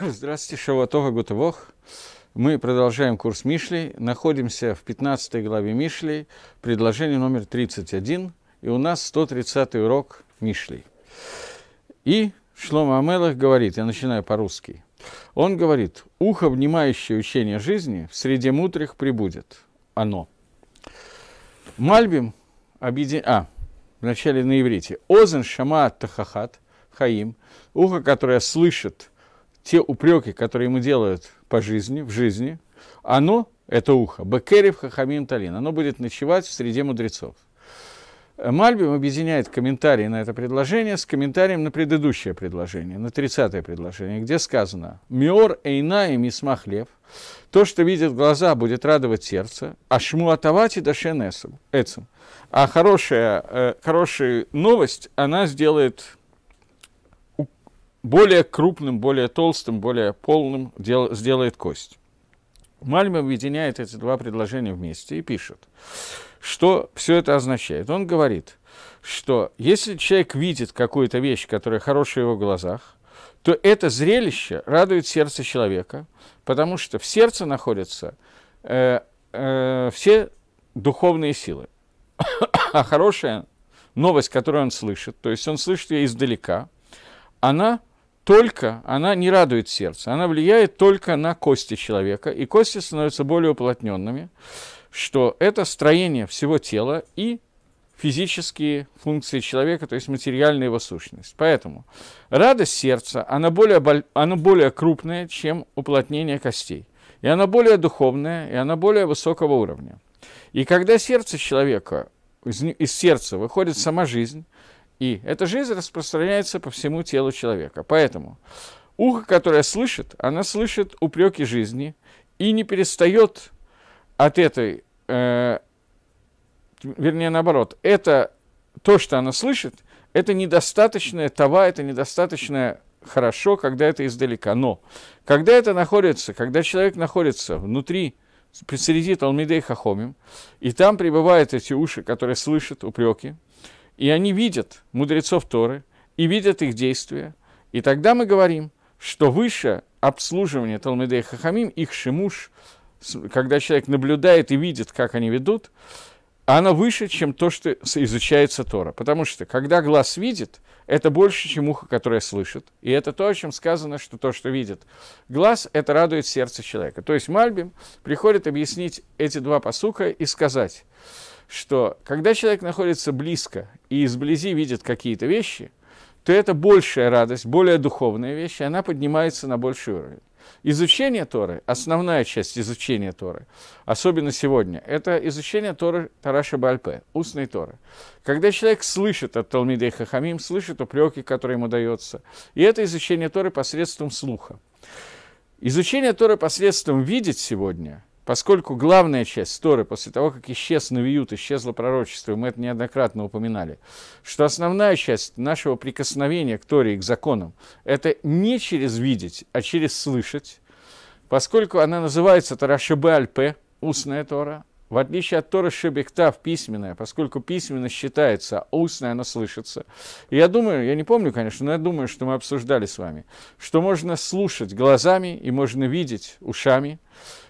Здравствуйте, Шаватова Гутовох. Мы продолжаем курс Мишли, находимся в 15 главе Мишли, предложение номер 31, и у нас 130 урок Мишли. И Шлома Амелах говорит, я начинаю по-русски, он говорит, "Ухо, обнимающее учение жизни, в среде мудрых прибудет оно». Мальбим объединяет... А, вначале на иврите. «Озен шама тахахат хаим», ухо, которое слышит – те упреки, которые ему делают по жизни, в жизни, оно, это ухо, Бекерев Хахамим Талин, оно будет ночевать в среде мудрецов. Мальбим объединяет комментарии на это предложение с комментарием на предыдущее предложение, на 30-е предложение, где сказано «Миор эйна и мисмах лев» – то, что видят глаза, будет радовать сердце, а шму атавати дашен эцем. А хорошая, э, хорошая новость, она сделает более крупным, более толстым, более полным дел, сделает кость. Мальме объединяет эти два предложения вместе и пишет, что все это означает. Он говорит, что если человек видит какую-то вещь, которая хорошая в его глазах, то это зрелище радует сердце человека, потому что в сердце находятся э, э, все духовные силы. а хорошая новость, которую он слышит, то есть он слышит ее издалека, она только, она не радует сердце, она влияет только на кости человека, и кости становятся более уплотненными, что это строение всего тела и физические функции человека, то есть материальная его сущность. Поэтому радость сердца, она более, она более крупная, чем уплотнение костей. И она более духовная, и она более высокого уровня. И когда сердце человека, из, из сердца выходит сама жизнь, и эта жизнь распространяется по всему телу человека. Поэтому ухо, которое слышит, она слышит упреки жизни и не перестает от этой, э, вернее наоборот, это то, что она слышит, это недостаточная това, это недостаточная хорошо, когда это издалека. Но когда это находится, когда человек находится внутри, среди Талмидей Хахомим, и там пребывают эти уши, которые слышат упреки, и они видят мудрецов Торы, и видят их действия, и тогда мы говорим, что выше обслуживание Талмедей Хахамим, их шимуш, когда человек наблюдает и видит, как они ведут, она выше, чем то, что изучается Тора. Потому что, когда глаз видит, это больше, чем ухо, которое слышит. И это то, о чем сказано, что то, что видит глаз, это радует сердце человека. То есть Мальбим приходит объяснить эти два посука и сказать – что когда человек находится близко и изблизи видит какие-то вещи, то это большая радость, более духовная вещь, и она поднимается на больший уровень. Изучение Торы, основная часть изучения Торы, особенно сегодня, это изучение Торы Тараша Бальпе, устной Торы. Когда человек слышит от Талмидей Хахамим, слышит упреки, которые ему даются, и это изучение Торы посредством слуха. Изучение Торы посредством видеть сегодня – Поскольку главная часть Торы, после того, как исчез Навиют, исчезло пророчество, мы это неоднократно упоминали, что основная часть нашего прикосновения к Торе и к законам – это не через видеть, а через слышать, поскольку она называется Тарашебе Альпе, устная Тора, в отличие от Торы Шебектав, письменная, поскольку письменно считается, а устная она слышится. И я думаю, я не помню, конечно, но я думаю, что мы обсуждали с вами, что можно слушать глазами и можно видеть ушами,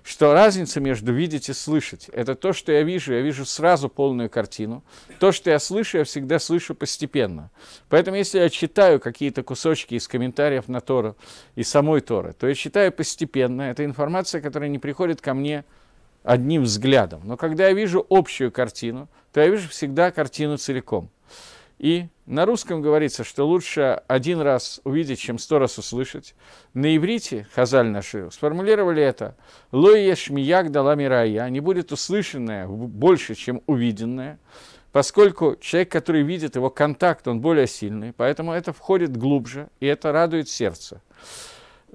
что разница между видеть и слышать – это то, что я вижу, я вижу сразу полную картину. То, что я слышу, я всегда слышу постепенно. Поэтому, если я читаю какие-то кусочки из комментариев на Тору и самой Торы, то я читаю постепенно. Это информация, которая не приходит ко мне – одним взглядом. Но когда я вижу общую картину, то я вижу всегда картину целиком. И на русском говорится, что лучше один раз увидеть, чем сто раз услышать. На иврите, хазаль наши, сформулировали это. «Лоя шмияк дала мирая» не будет услышанное больше, чем увиденное, поскольку человек, который видит его контакт, он более сильный, поэтому это входит глубже, и это радует сердце.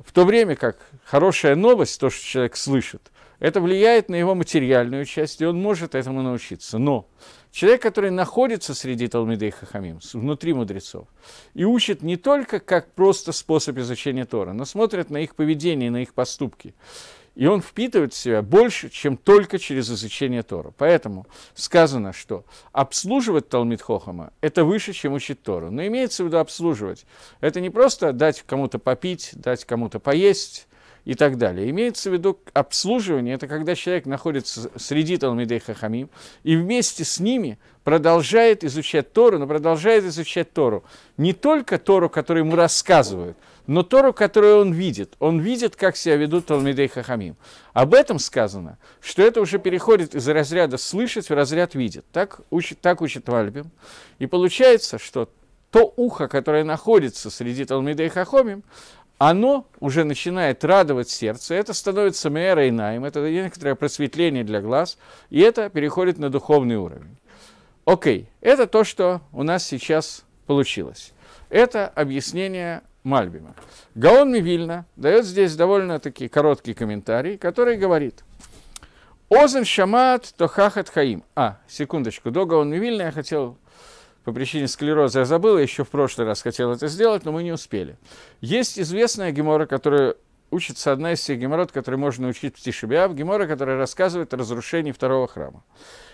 В то время как хорошая новость, то, что человек слышит, это влияет на его материальную часть, и он может этому научиться. Но человек, который находится среди Талмидей Хахамим, внутри мудрецов, и учит не только как просто способ изучения Тора, но смотрит на их поведение, на их поступки. И он впитывает в себя больше, чем только через изучение Тора. Поэтому сказано, что обслуживать Талмит Хохама – это выше, чем учить Тору. Но имеется в виду обслуживать. Это не просто дать кому-то попить, дать кому-то поесть, и так далее. Имеется в виду обслуживание, это когда человек находится среди Талмидей Хахамим и вместе с ними продолжает изучать Тору, но продолжает изучать Тору. Не только Тору, которую ему рассказывают, но Тору, которую он видит. Он видит, как себя ведут Талмидей Хахамим. Об этом сказано, что это уже переходит из разряда «слышать» в разряд «видит». Так учит, так учит Вальбим. И получается, что то ухо, которое находится среди Талмидей Хахомим, оно уже начинает радовать сердце, это становится мэра и найм, это некоторое просветление для глаз, и это переходит на духовный уровень. Окей, это то, что у нас сейчас получилось. Это объяснение Мальбима. Гаон Мивильна дает здесь довольно-таки короткий комментарий, который говорит, Озен шамат тохахат хаим. А, секундочку, до Гаон Мивильна я хотел по причине склероза я забыл, я еще в прошлый раз хотел это сделать, но мы не успели. Есть известная гемора, которая учится одна из всех геморрот, которые можно учить в Тишебиав, гемора, которая рассказывает о разрушении второго храма.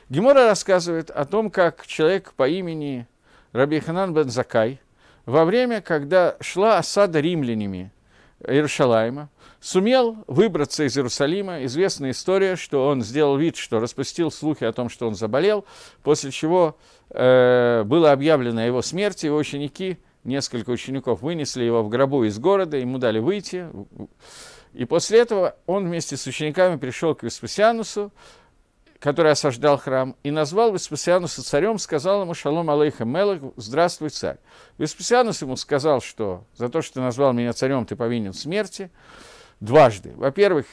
Гемора рассказывает о том, как человек по имени Раби Ханан бен Закай во время, когда шла осада римлянами Иерушалайма, сумел выбраться из Иерусалима. Известная история, что он сделал вид, что распустил слухи о том, что он заболел, после чего Э, было объявлено о его смерти, его ученики, несколько учеников, вынесли его в гробу из города, ему дали выйти. И после этого он вместе с учениками пришел к Веспасианусу, который осаждал храм, и назвал Веспасиануса царем, сказал ему «Шалом алейха мелах, здравствуй, царь». Веспасианус ему сказал, что «За то, что ты назвал меня царем, ты повинен смерти» дважды. Во-первых,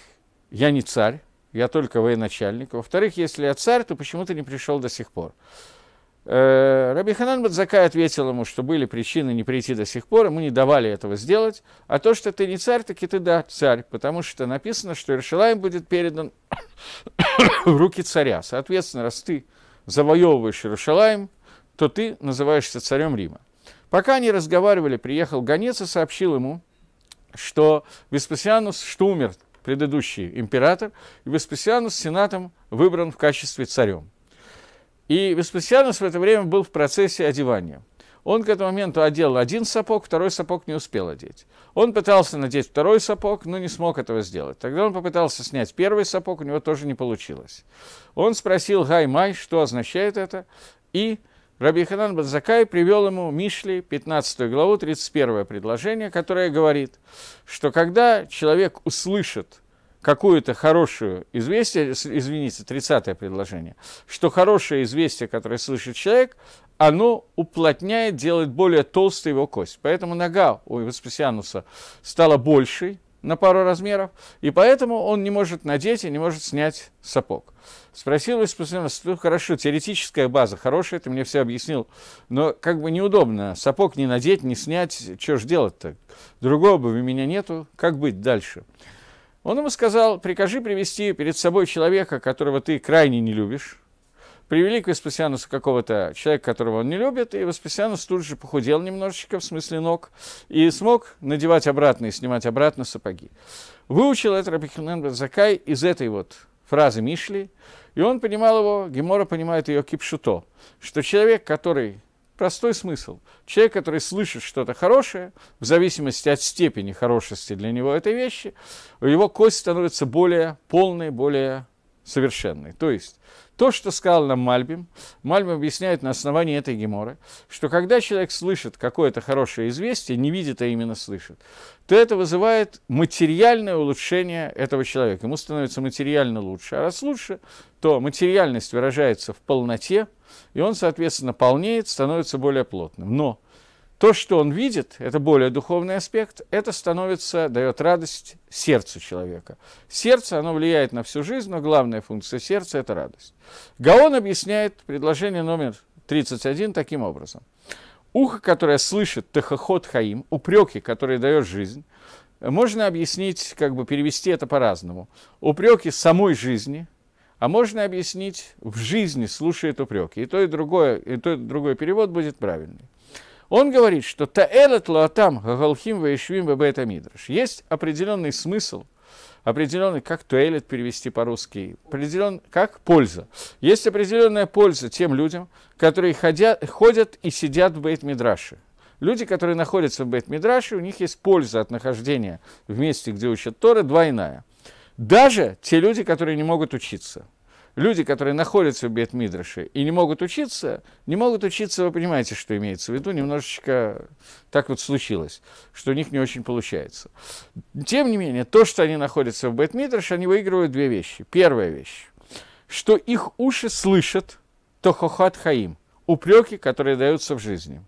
я не царь, я только военачальник. Во-вторых, если я царь, то почему ты не пришел до сих пор? Э, Раби Ханан Бадзакай ответил ему, что были причины не прийти до сих пор, ему не давали этого сделать. А то, что ты не царь, так и ты да, царь, потому что написано, что Иерушалаем будет передан в руки царя. Соответственно, раз ты завоевываешь Иерушалаем, то ты называешься царем Рима. Пока они разговаривали, приехал гонец и сообщил ему, что Веспасианус, что умер предыдущий император, и Веспасианус сенатом выбран в качестве царем. И Веспасианус в это время был в процессе одевания. Он к этому моменту одел один сапог, второй сапог не успел одеть. Он пытался надеть второй сапог, но не смог этого сделать. Тогда он попытался снять первый сапог, у него тоже не получилось. Он спросил Гаймай, что означает это, и Раби Бадзакай привел ему Мишли, 15 главу, 31 предложение, которое говорит, что когда человек услышит – какую-то хорошую известие, извините, 30-е предложение, что хорошее известие, которое слышит человек, оно уплотняет, делает более толстой его кость. Поэтому нога у Веспасиануса стала большей на пару размеров, и поэтому он не может надеть и не может снять сапог. Спросил Веспасианус, ну хорошо, теоретическая база хорошая, ты мне все объяснил, но как бы неудобно, сапог не надеть, не снять, что ж делать-то? Другого бы у меня нету, как быть дальше? Он ему сказал, прикажи привести перед собой человека, которого ты крайне не любишь. Привели к Веспасианусу какого-то человека, которого он не любит, и Веспасианус тут же похудел немножечко, в смысле ног, и смог надевать обратно и снимать обратно сапоги. Выучил это Рабихинан закай из этой вот фразы Мишли, и он понимал его, Гемора понимает ее кипшуто, что человек, который Простой смысл. Человек, который слышит что-то хорошее, в зависимости от степени хорошести для него этой вещи, его кость становится более полной, более совершенной. То есть то, что сказал нам Мальбим, Мальбим объясняет на основании этой геморы, что когда человек слышит какое-то хорошее известие, не видит, а именно слышит, то это вызывает материальное улучшение этого человека. Ему становится материально лучше. А раз лучше, то материальность выражается в полноте, и он, соответственно, полнеет, становится более плотным. Но то, что он видит, это более духовный аспект, это становится, дает радость сердцу человека. Сердце, оно влияет на всю жизнь, но главная функция сердца – это радость. Гаон объясняет предложение номер 31 таким образом. Ухо, которое слышит тахоход хаим, упреки, которые дает жизнь, можно объяснить, как бы перевести это по-разному. Упреки самой жизни, а можно объяснить в жизни, слушает упреки. И то, и другое, и то, и другой перевод будет правильный. Он говорит, что «таэлет луатам гагалхим ваишвим вебета мидраш». Есть определенный смысл, определенный, как «туэлет» перевести по-русски, определен, как «польза». Есть определенная польза тем людям, которые ходят, ходят и сидят в бейт-мидраше. Люди, которые находятся в бейт-мидраше, у них есть польза от нахождения в месте, где учат Торы, двойная – даже те люди, которые не могут учиться. Люди, которые находятся в Бет-Мидраше и не могут учиться, не могут учиться, вы понимаете, что имеется в виду, немножечко так вот случилось, что у них не очень получается. Тем не менее, то, что они находятся в Бет-Мидраше, они выигрывают две вещи. Первая вещь, что их уши слышат то хаим, упреки, которые даются в жизни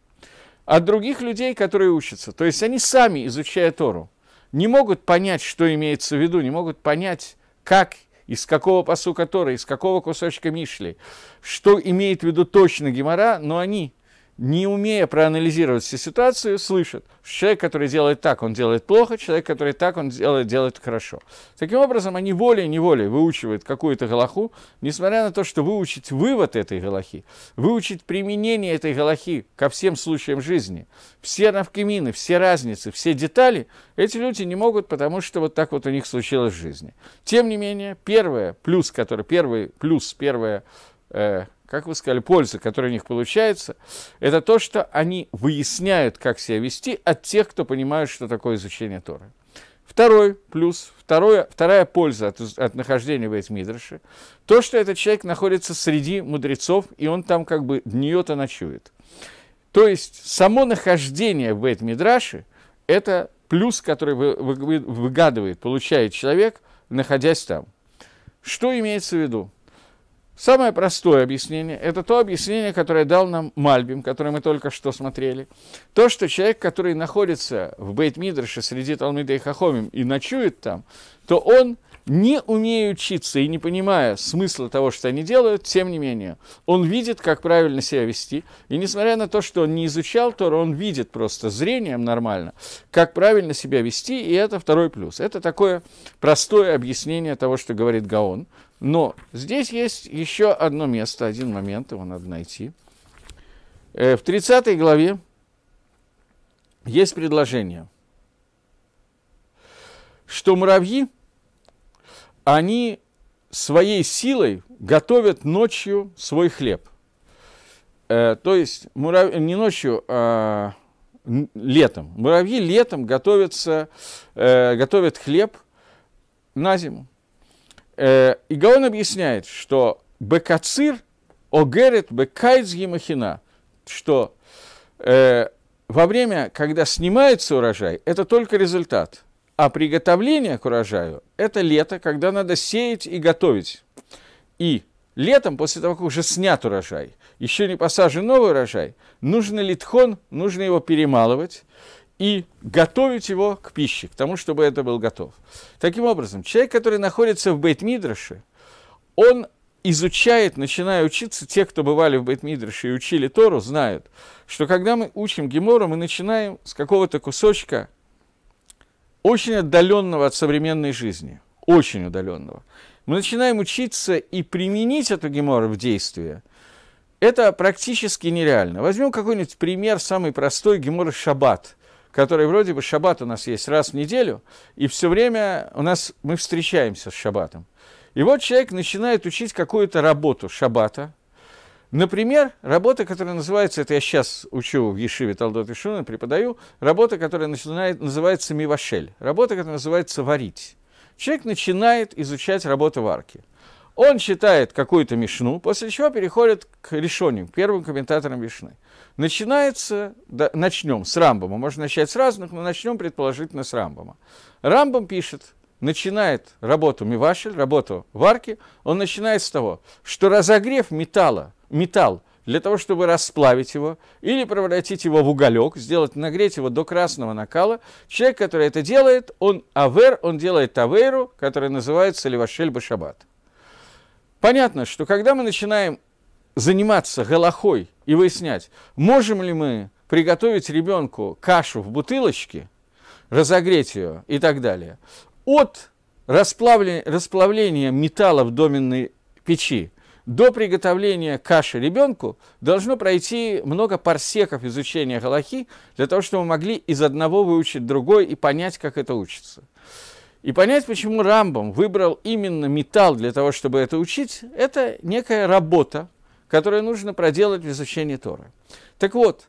от других людей, которые учатся. То есть они сами изучают Тору не могут понять, что имеется в виду, не могут понять, как из какого пасу которой, из какого кусочка Мишли, что имеет в виду точно Гемора, но они не умея проанализировать всю ситуацию, слышит, что человек, который делает так, он делает плохо, человек, который так, он делает, делает хорошо. Таким образом, они волей-неволей выучивают какую-то галаху, несмотря на то, что выучить вывод этой галахи, выучить применение этой галахи ко всем случаям жизни, все навкамины, все разницы, все детали, эти люди не могут, потому что вот так вот у них случилось в жизни. Тем не менее, первое плюс, который, первый плюс, первое э, как вы сказали, польза, которая у них получается, это то, что они выясняют, как себя вести от тех, кто понимает, что такое изучение Торы. Второй плюс, второе, вторая польза от, от нахождения в Эйтмидрше, то, что этот человек находится среди мудрецов, и он там как бы днет то ночует. То есть само нахождение в Эйтмидраше – это плюс, который вы, вы, выгадывает, получает человек, находясь там. Что имеется в виду? Самое простое объяснение – это то объяснение, которое дал нам Мальбим, которое мы только что смотрели. То, что человек, который находится в Бейт-Мидрше среди Талмида и Хахомим и ночует там, то он, не умея учиться и не понимая смысла того, что они делают, тем не менее, он видит, как правильно себя вести. И несмотря на то, что он не изучал Тору, он видит просто зрением нормально, как правильно себя вести, и это второй плюс. Это такое простое объяснение того, что говорит Гаон, но здесь есть еще одно место, один момент, его надо найти. Э, в 30 главе есть предложение, что муравьи, они своей силой готовят ночью свой хлеб. Э, то есть мурав... не ночью, а летом. Муравьи летом готовятся, э, готовят хлеб на зиму. Э, и Гаон объясняет, что Бекацир, Огерет, Бекайц Емахина, что э, во время, когда снимается урожай, это только результат. А приготовление к урожаю – это лето, когда надо сеять и готовить. И летом, после того, как уже снят урожай, еще не посажен новый урожай, нужно литхон, нужно его перемалывать и готовить его к пище, к тому, чтобы это был готов. Таким образом, человек, который находится в Бейтмидраше, он изучает, начиная учиться, те, кто бывали в Бейтмидраше и учили Тору, знают, что когда мы учим Гемору, мы начинаем с какого-то кусочка, очень отдаленного от современной жизни, очень удаленного. Мы начинаем учиться и применить эту Гемору в действие. Это практически нереально. Возьмем какой-нибудь пример, самый простой, Гемора Шаббат – который вроде бы шаббат у нас есть раз в неделю, и все время у нас мы встречаемся с шаббатом. И вот человек начинает учить какую-то работу шаббата. Например, работа, которая называется, это я сейчас учу в Ешиве Талдот и Шуна, преподаю, работа, которая начинает, называется Мивашель, работа, которая называется варить. Человек начинает изучать работу варки. Он читает какую-то мишну, после чего переходит к решению, к первым комментаторам мишны. Начинается, да, начнем с Рамбома, можно начать с разных, но начнем предположительно с Рамбома. Рамбом пишет, начинает работу Мивашель, работу варки, он начинает с того, что разогрев металла, металл для того, чтобы расплавить его или превратить его в уголек, сделать, нагреть его до красного накала. Человек, который это делает, он авер, он делает авейру, которая называется левашель башабат. Понятно, что когда мы начинаем заниматься голохой и выяснять, можем ли мы приготовить ребенку кашу в бутылочке, разогреть ее и так далее, от расплавления, расплавления металла в доменной печи до приготовления каши ребенку должно пройти много парсеков изучения галахи, для того, чтобы мы могли из одного выучить другой и понять, как это учится. И понять, почему Рамбом выбрал именно металл для того, чтобы это учить, это некая работа, которое нужно проделать в изучении Торы. Так вот,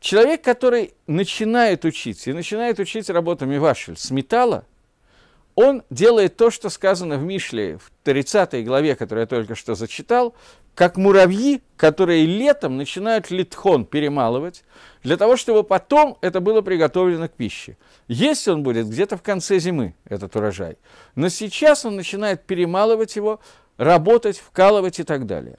человек, который начинает учить, и начинает учить работами Вашель с металла, он делает то, что сказано в Мишле, в 30 главе, которую я только что зачитал, как муравьи, которые летом начинают литхон перемалывать, для того, чтобы потом это было приготовлено к пище. Есть он будет где-то в конце зимы, этот урожай. Но сейчас он начинает перемалывать его, работать, вкалывать и так далее.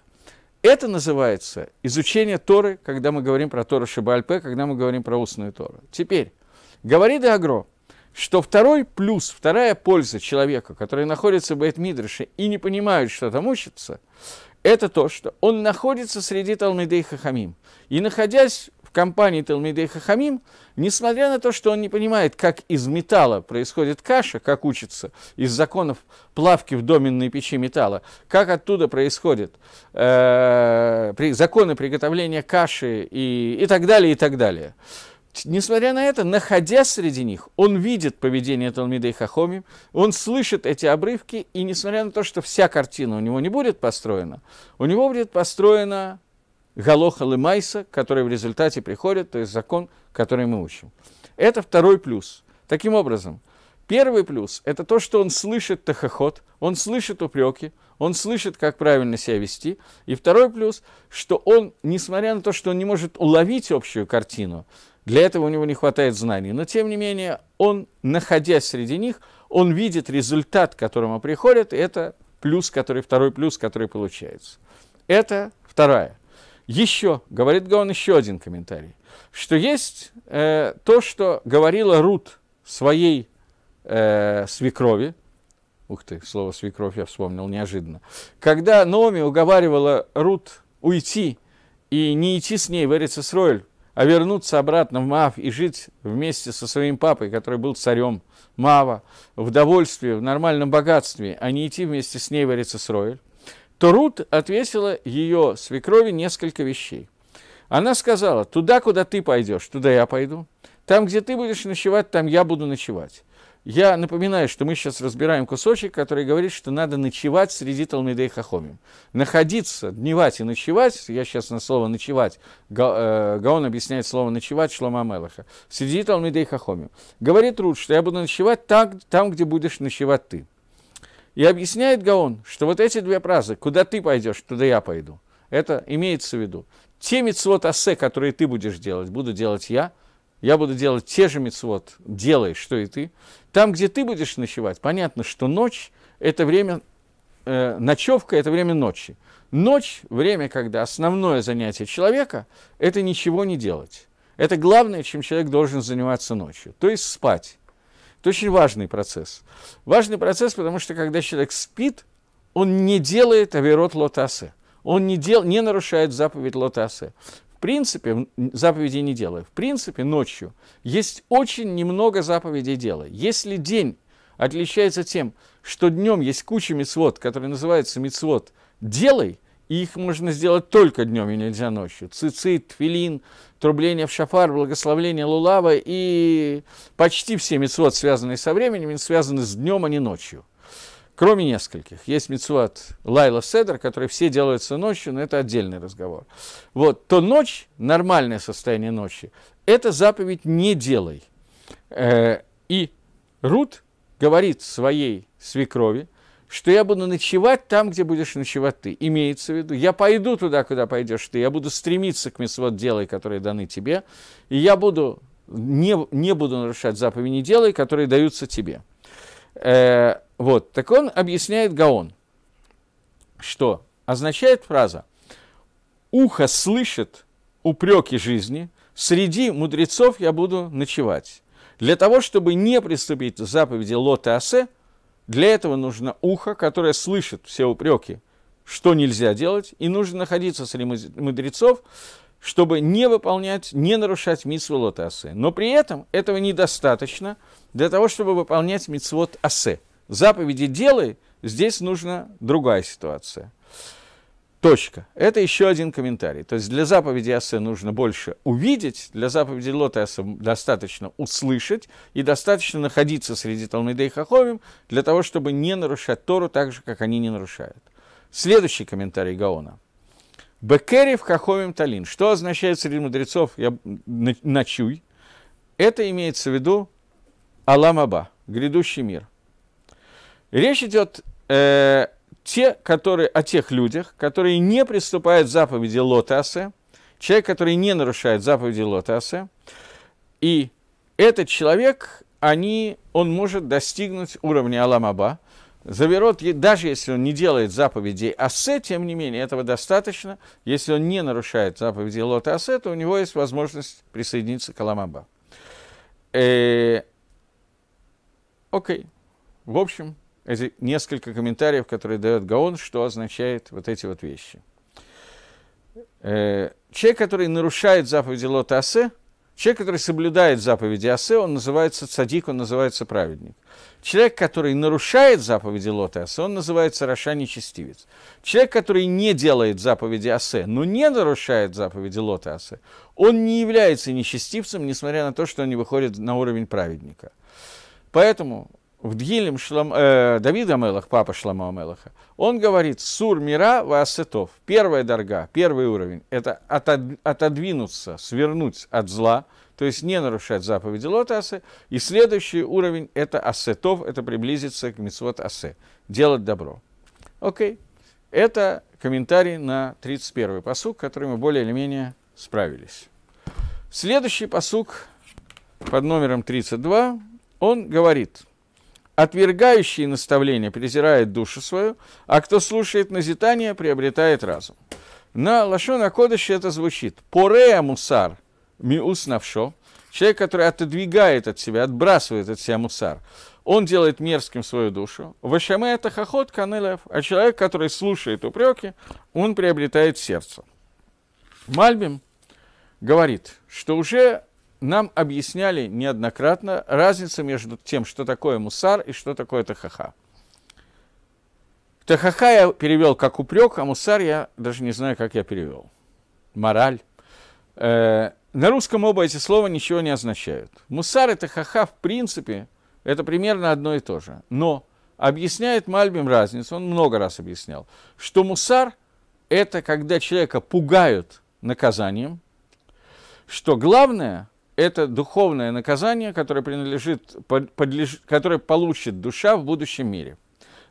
Это называется изучение Торы, когда мы говорим про Тору Шибальпе, когда мы говорим про устную Тору. Теперь, говорит Агро, что второй плюс, вторая польза человека, который находится в Бейтмидрыше и не понимает, что там учится, это то, что он находится среди Талмидей Хахамим. И находясь компании Талмидей Хахамим, несмотря на то, что он не понимает, как из металла происходит каша, как учится из законов плавки в доменной печи металла, как оттуда происходит э, законы приготовления каши и, и так далее, и так далее несмотря на это, находясь среди них, он видит поведение Талмида Хахоми, он слышит эти обрывки, и несмотря на то, что вся картина у него не будет построена, у него будет построена Галоха Лемайса, который в результате приходит, то есть закон, который мы учим. Это второй плюс. Таким образом, Первый плюс – это то, что он слышит тахоход, он слышит упреки, он слышит, как правильно себя вести. И второй плюс, что он, несмотря на то, что он не может уловить общую картину, для этого у него не хватает знаний, но тем не менее он, находясь среди них, он видит результат, к которому приходит, и это плюс, который, второй плюс, который получается. Это вторая – еще, говорит Гаон, еще один комментарий, что есть э, то, что говорила Рут своей э, свекрови, ух ты, слово свекровь я вспомнил неожиданно, когда Номи уговаривала Рут уйти и не идти с ней в Эрицесройль, а вернуться обратно в Маав и жить вместе со своим папой, который был царем Мава в довольстве, в нормальном богатстве, а не идти вместе с ней в Эрицесройль, то Рут ответила ее свекрови несколько вещей. Она сказала, туда, куда ты пойдешь, туда я пойду. Там, где ты будешь ночевать, там я буду ночевать. Я напоминаю, что мы сейчас разбираем кусочек, который говорит, что надо ночевать среди Талмидей Хахомим. Находиться, дневать и ночевать, я сейчас на слово «ночевать», э, Гаон объясняет слово «ночевать» Шлома Мелаха, среди Талмидей Хахомим. Говорит Руд, что я буду ночевать так, там, где будешь ночевать ты. И объясняет Гаон, что вот эти две фразы «куда ты пойдешь, туда я пойду» это имеется в виду. Те мицвод асе, которые ты будешь делать, буду делать я, я буду делать те же мицвод, делай, что и ты. Там, где ты будешь ночевать, понятно, что ночь – это время, э, ночевка – это время ночи. Ночь – время, когда основное занятие человека – это ничего не делать. Это главное, чем человек должен заниматься ночью, то есть спать. Это очень важный процесс. Важный процесс, потому что когда человек спит, он не делает авирот лотасе. Он не, дел, не нарушает заповедь лотасе. В принципе, заповеди не делает. В принципе, ночью есть очень немного заповедей дела. Если день отличается тем, что днем есть куча мецвод, которые называются мецвод «делай», и их можно сделать только днем и нельзя ночью. Цицит, твилин трубление в шафар, благословление лулава и почти все мецвод, связанные со временем, связаны с днем, а не ночью. Кроме нескольких. Есть мецвод Лайла Седр, который все делаются ночью, но это отдельный разговор. Вот, то ночь, нормальное состояние ночи, это заповедь «не делай». Э, и Рут говорит своей свекрови, что я буду ночевать там, где будешь ночевать ты. Имеется в виду, я пойду туда, куда пойдешь ты, я буду стремиться к месвод делай, которые даны тебе, и я буду, не, не буду нарушать заповеди делай, которые даются тебе. Э, вот, так он объясняет Гаон, что означает фраза «Ухо слышит упреки жизни, среди мудрецов я буду ночевать». Для того, чтобы не приступить к заповеди Лота Асе – для этого нужно ухо, которое слышит все упреки, что нельзя делать, и нужно находиться среди мудрецов, чтобы не выполнять, не нарушать митсву асе. Но при этом этого недостаточно для того, чтобы выполнять митсвот асе. Заповеди «делай» здесь нужна другая ситуация. Точка. Это еще один комментарий. То есть для заповеди Асе нужно больше увидеть, для заповеди Лота Асе достаточно услышать и достаточно находиться среди Талмидей Хаховим для того, чтобы не нарушать Тору так же, как они не нарушают. Следующий комментарий Гаона. Бекерев Хаховим Талин. Что означает среди мудрецов я, ночуй? Это имеется в виду Аламаба, грядущий мир. Речь идет э, те, которые, о тех людях, которые не приступают к заповеди Лотасе, человек, который не нарушает заповеди Лотасе, и этот человек, они, он может достигнуть уровня Аламаба. Заверот, даже если он не делает заповедей Асе, тем не менее, этого достаточно. Если он не нарушает заповеди Лота Асе, то у него есть возможность присоединиться к Аламаба. Э, окей. Okay. В общем, эти несколько комментариев, которые дает Гаон, что означает вот эти вот вещи. Э, человек, который нарушает заповеди Лота Асе, человек, который соблюдает заповеди Асе, он называется цадик, он называется праведник. Человек, который нарушает заповеди Лота Асе, он называется Раша нечестивец. Человек, который не делает заповеди Асе, но не нарушает заповеди Лота Асе, он не является нечестивцем, несмотря на то, что он не выходит на уровень праведника. Поэтому в Дгилем Шлам, э, Давид Амелах, папа Шлама Амелаха, он говорит «Сур мира ваасетов». Первая дорога, первый уровень – это отодвинуться, свернуть от зла, то есть не нарушать заповеди лотасы. И следующий уровень – это асетов, это приблизиться к мецвод асе, делать добро. Окей. Okay. Это комментарий на 31-й посук, который мы более или менее справились. Следующий посук под номером 32, он говорит – Отвергающий наставление презирает душу свою, а кто слушает назидание, приобретает разум. На Лашона Кодыше это звучит. Порея мусар, миус навшо. Человек, который отодвигает от себя, отбрасывает от себя мусар. Он делает мерзким свою душу. Вашаме это хохот канелев. А человек, который слушает упреки, он приобретает сердце. Мальбим говорит, что уже нам объясняли неоднократно разницу между тем, что такое мусар и что такое тахаха. Тахаха я перевел как упрек, а мусар я даже не знаю, как я перевел. Мораль. Э, на русском оба эти слова ничего не означают. Мусар и тахаха, в принципе, это примерно одно и то же. Но объясняет Мальбим разницу, он много раз объяснял, что мусар – это когда человека пугают наказанием, что главное – это духовное наказание, которое, принадлежит, подлеж, которое получит душа в будущем мире.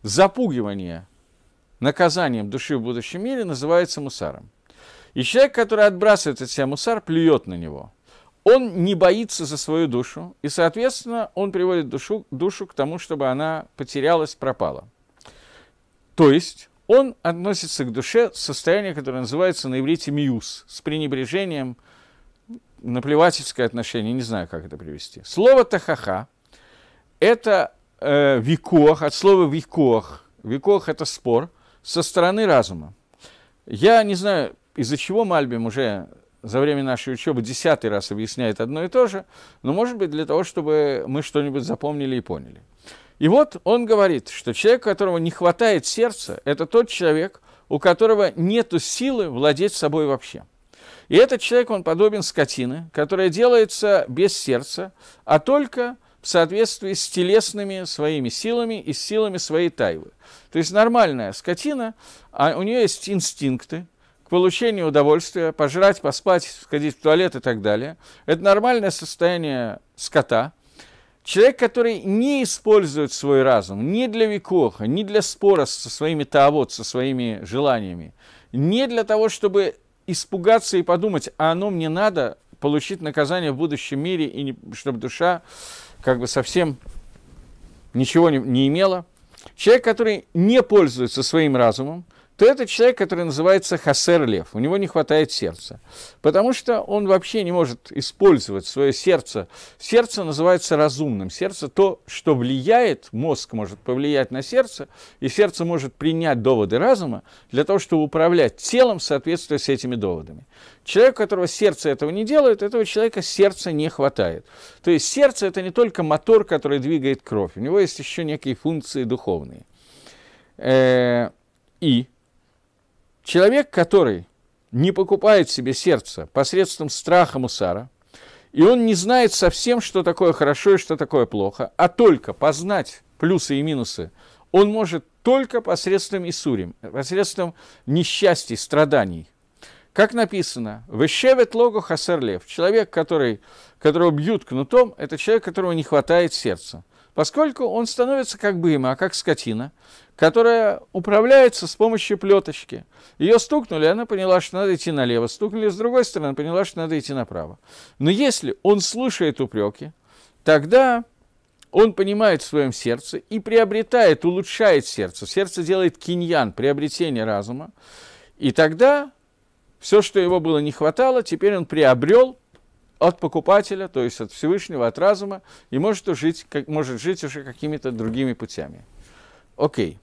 Запугивание наказанием души в будущем мире называется мусаром. И человек, который отбрасывает от себя мусар, плюет на него. Он не боится за свою душу, и, соответственно, он приводит душу, душу к тому, чтобы она потерялась, пропала. То есть он относится к душе в состоянии, которое называется на иврите «миюз», с пренебрежением – наплевательское отношение, не знаю, как это привести. Слово «тахаха» – это э, «викох», от слова «викох». «Викох» – это спор со стороны разума. Я не знаю, из-за чего Мальбим уже за время нашей учебы десятый раз объясняет одно и то же, но, может быть, для того, чтобы мы что-нибудь запомнили и поняли. И вот он говорит, что человек, которого не хватает сердца, это тот человек, у которого нет силы владеть собой вообще – и этот человек, он подобен скотине, которая делается без сердца, а только в соответствии с телесными своими силами и силами своей тайвы. То есть нормальная скотина, а у нее есть инстинкты, к получению удовольствия, пожрать, поспать, сходить в туалет и так далее. Это нормальное состояние скота. Человек, который не использует свой разум ни для векоха, ни для спора со своими таавот, со своими желаниями, не для того, чтобы испугаться и подумать, а оно мне надо получить наказание в будущем мире, и не, чтобы душа как бы совсем ничего не, не имела. Человек, который не пользуется своим разумом, то это человек, который называется Хасер Лев. У него не хватает сердца. Потому что он вообще не может использовать свое сердце. Сердце называется разумным. Сердце то, что влияет, мозг может повлиять на сердце, и сердце может принять доводы разума для того, чтобы управлять телом в соответствии с этими доводами. Человек, у которого сердце этого не делает, этого человека сердца не хватает. То есть сердце – это не только мотор, который двигает кровь. У него есть еще некие функции духовные. Э, и Человек, который не покупает себе сердце посредством страха мусара, и он не знает совсем, что такое хорошо и что такое плохо, а только познать плюсы и минусы он может только посредством Исурим, посредством несчастий, страданий. Как написано, «Вешевет логу хасарлев» – человек, который, которого бьют кнутом, это человек, которого не хватает сердца поскольку он становится как быма, а как скотина, которая управляется с помощью плеточки. Ее стукнули, она поняла, что надо идти налево, стукнули с другой стороны, поняла, что надо идти направо. Но если он слушает упреки, тогда он понимает в своем сердце и приобретает, улучшает сердце. Сердце делает киньян, приобретение разума. И тогда все, что его было не хватало, теперь он приобрел от покупателя, то есть от Всевышнего, от разума, и может жить, как, может жить уже какими-то другими путями. Окей.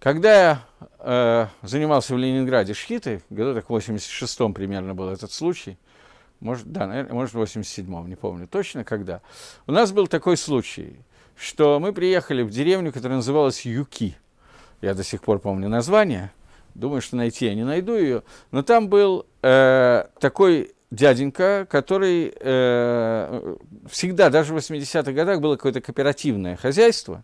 Когда я э, занимался в Ленинграде шхитой, году так в 86-м примерно был этот случай, может, да, наверное, может, в 87-м, не помню точно когда, у нас был такой случай, что мы приехали в деревню, которая называлась Юки. Я до сих пор помню название – Думаю, что найти я не найду ее. Но там был Э, такой дяденька, который э, всегда, даже в 80-х годах, было какое-то кооперативное хозяйство.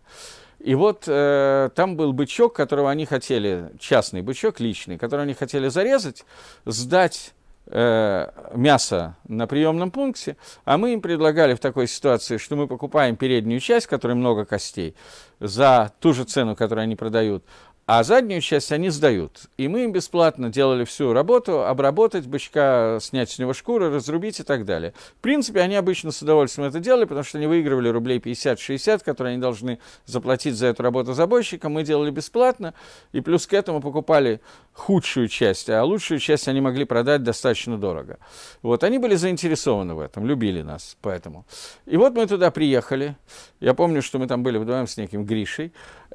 И вот э, там был бычок, которого они хотели, частный бычок, личный, которого они хотели зарезать, сдать э, мясо на приемном пункте, а мы им предлагали в такой ситуации, что мы покупаем переднюю часть, в которой много костей, за ту же цену, которую они продают, а заднюю часть они сдают. И мы им бесплатно делали всю работу, обработать бычка, снять с него шкуру, разрубить и так далее. В принципе, они обычно с удовольствием это делали, потому что они выигрывали рублей 50-60, которые они должны заплатить за эту работу забойщика. Мы делали бесплатно, и плюс к этому покупали худшую часть, а лучшую часть они могли продать достаточно дорого. Вот, они были заинтересованы в этом, любили нас поэтому. И вот мы туда приехали. Я помню, что мы там были вдвоем с неким Гришей.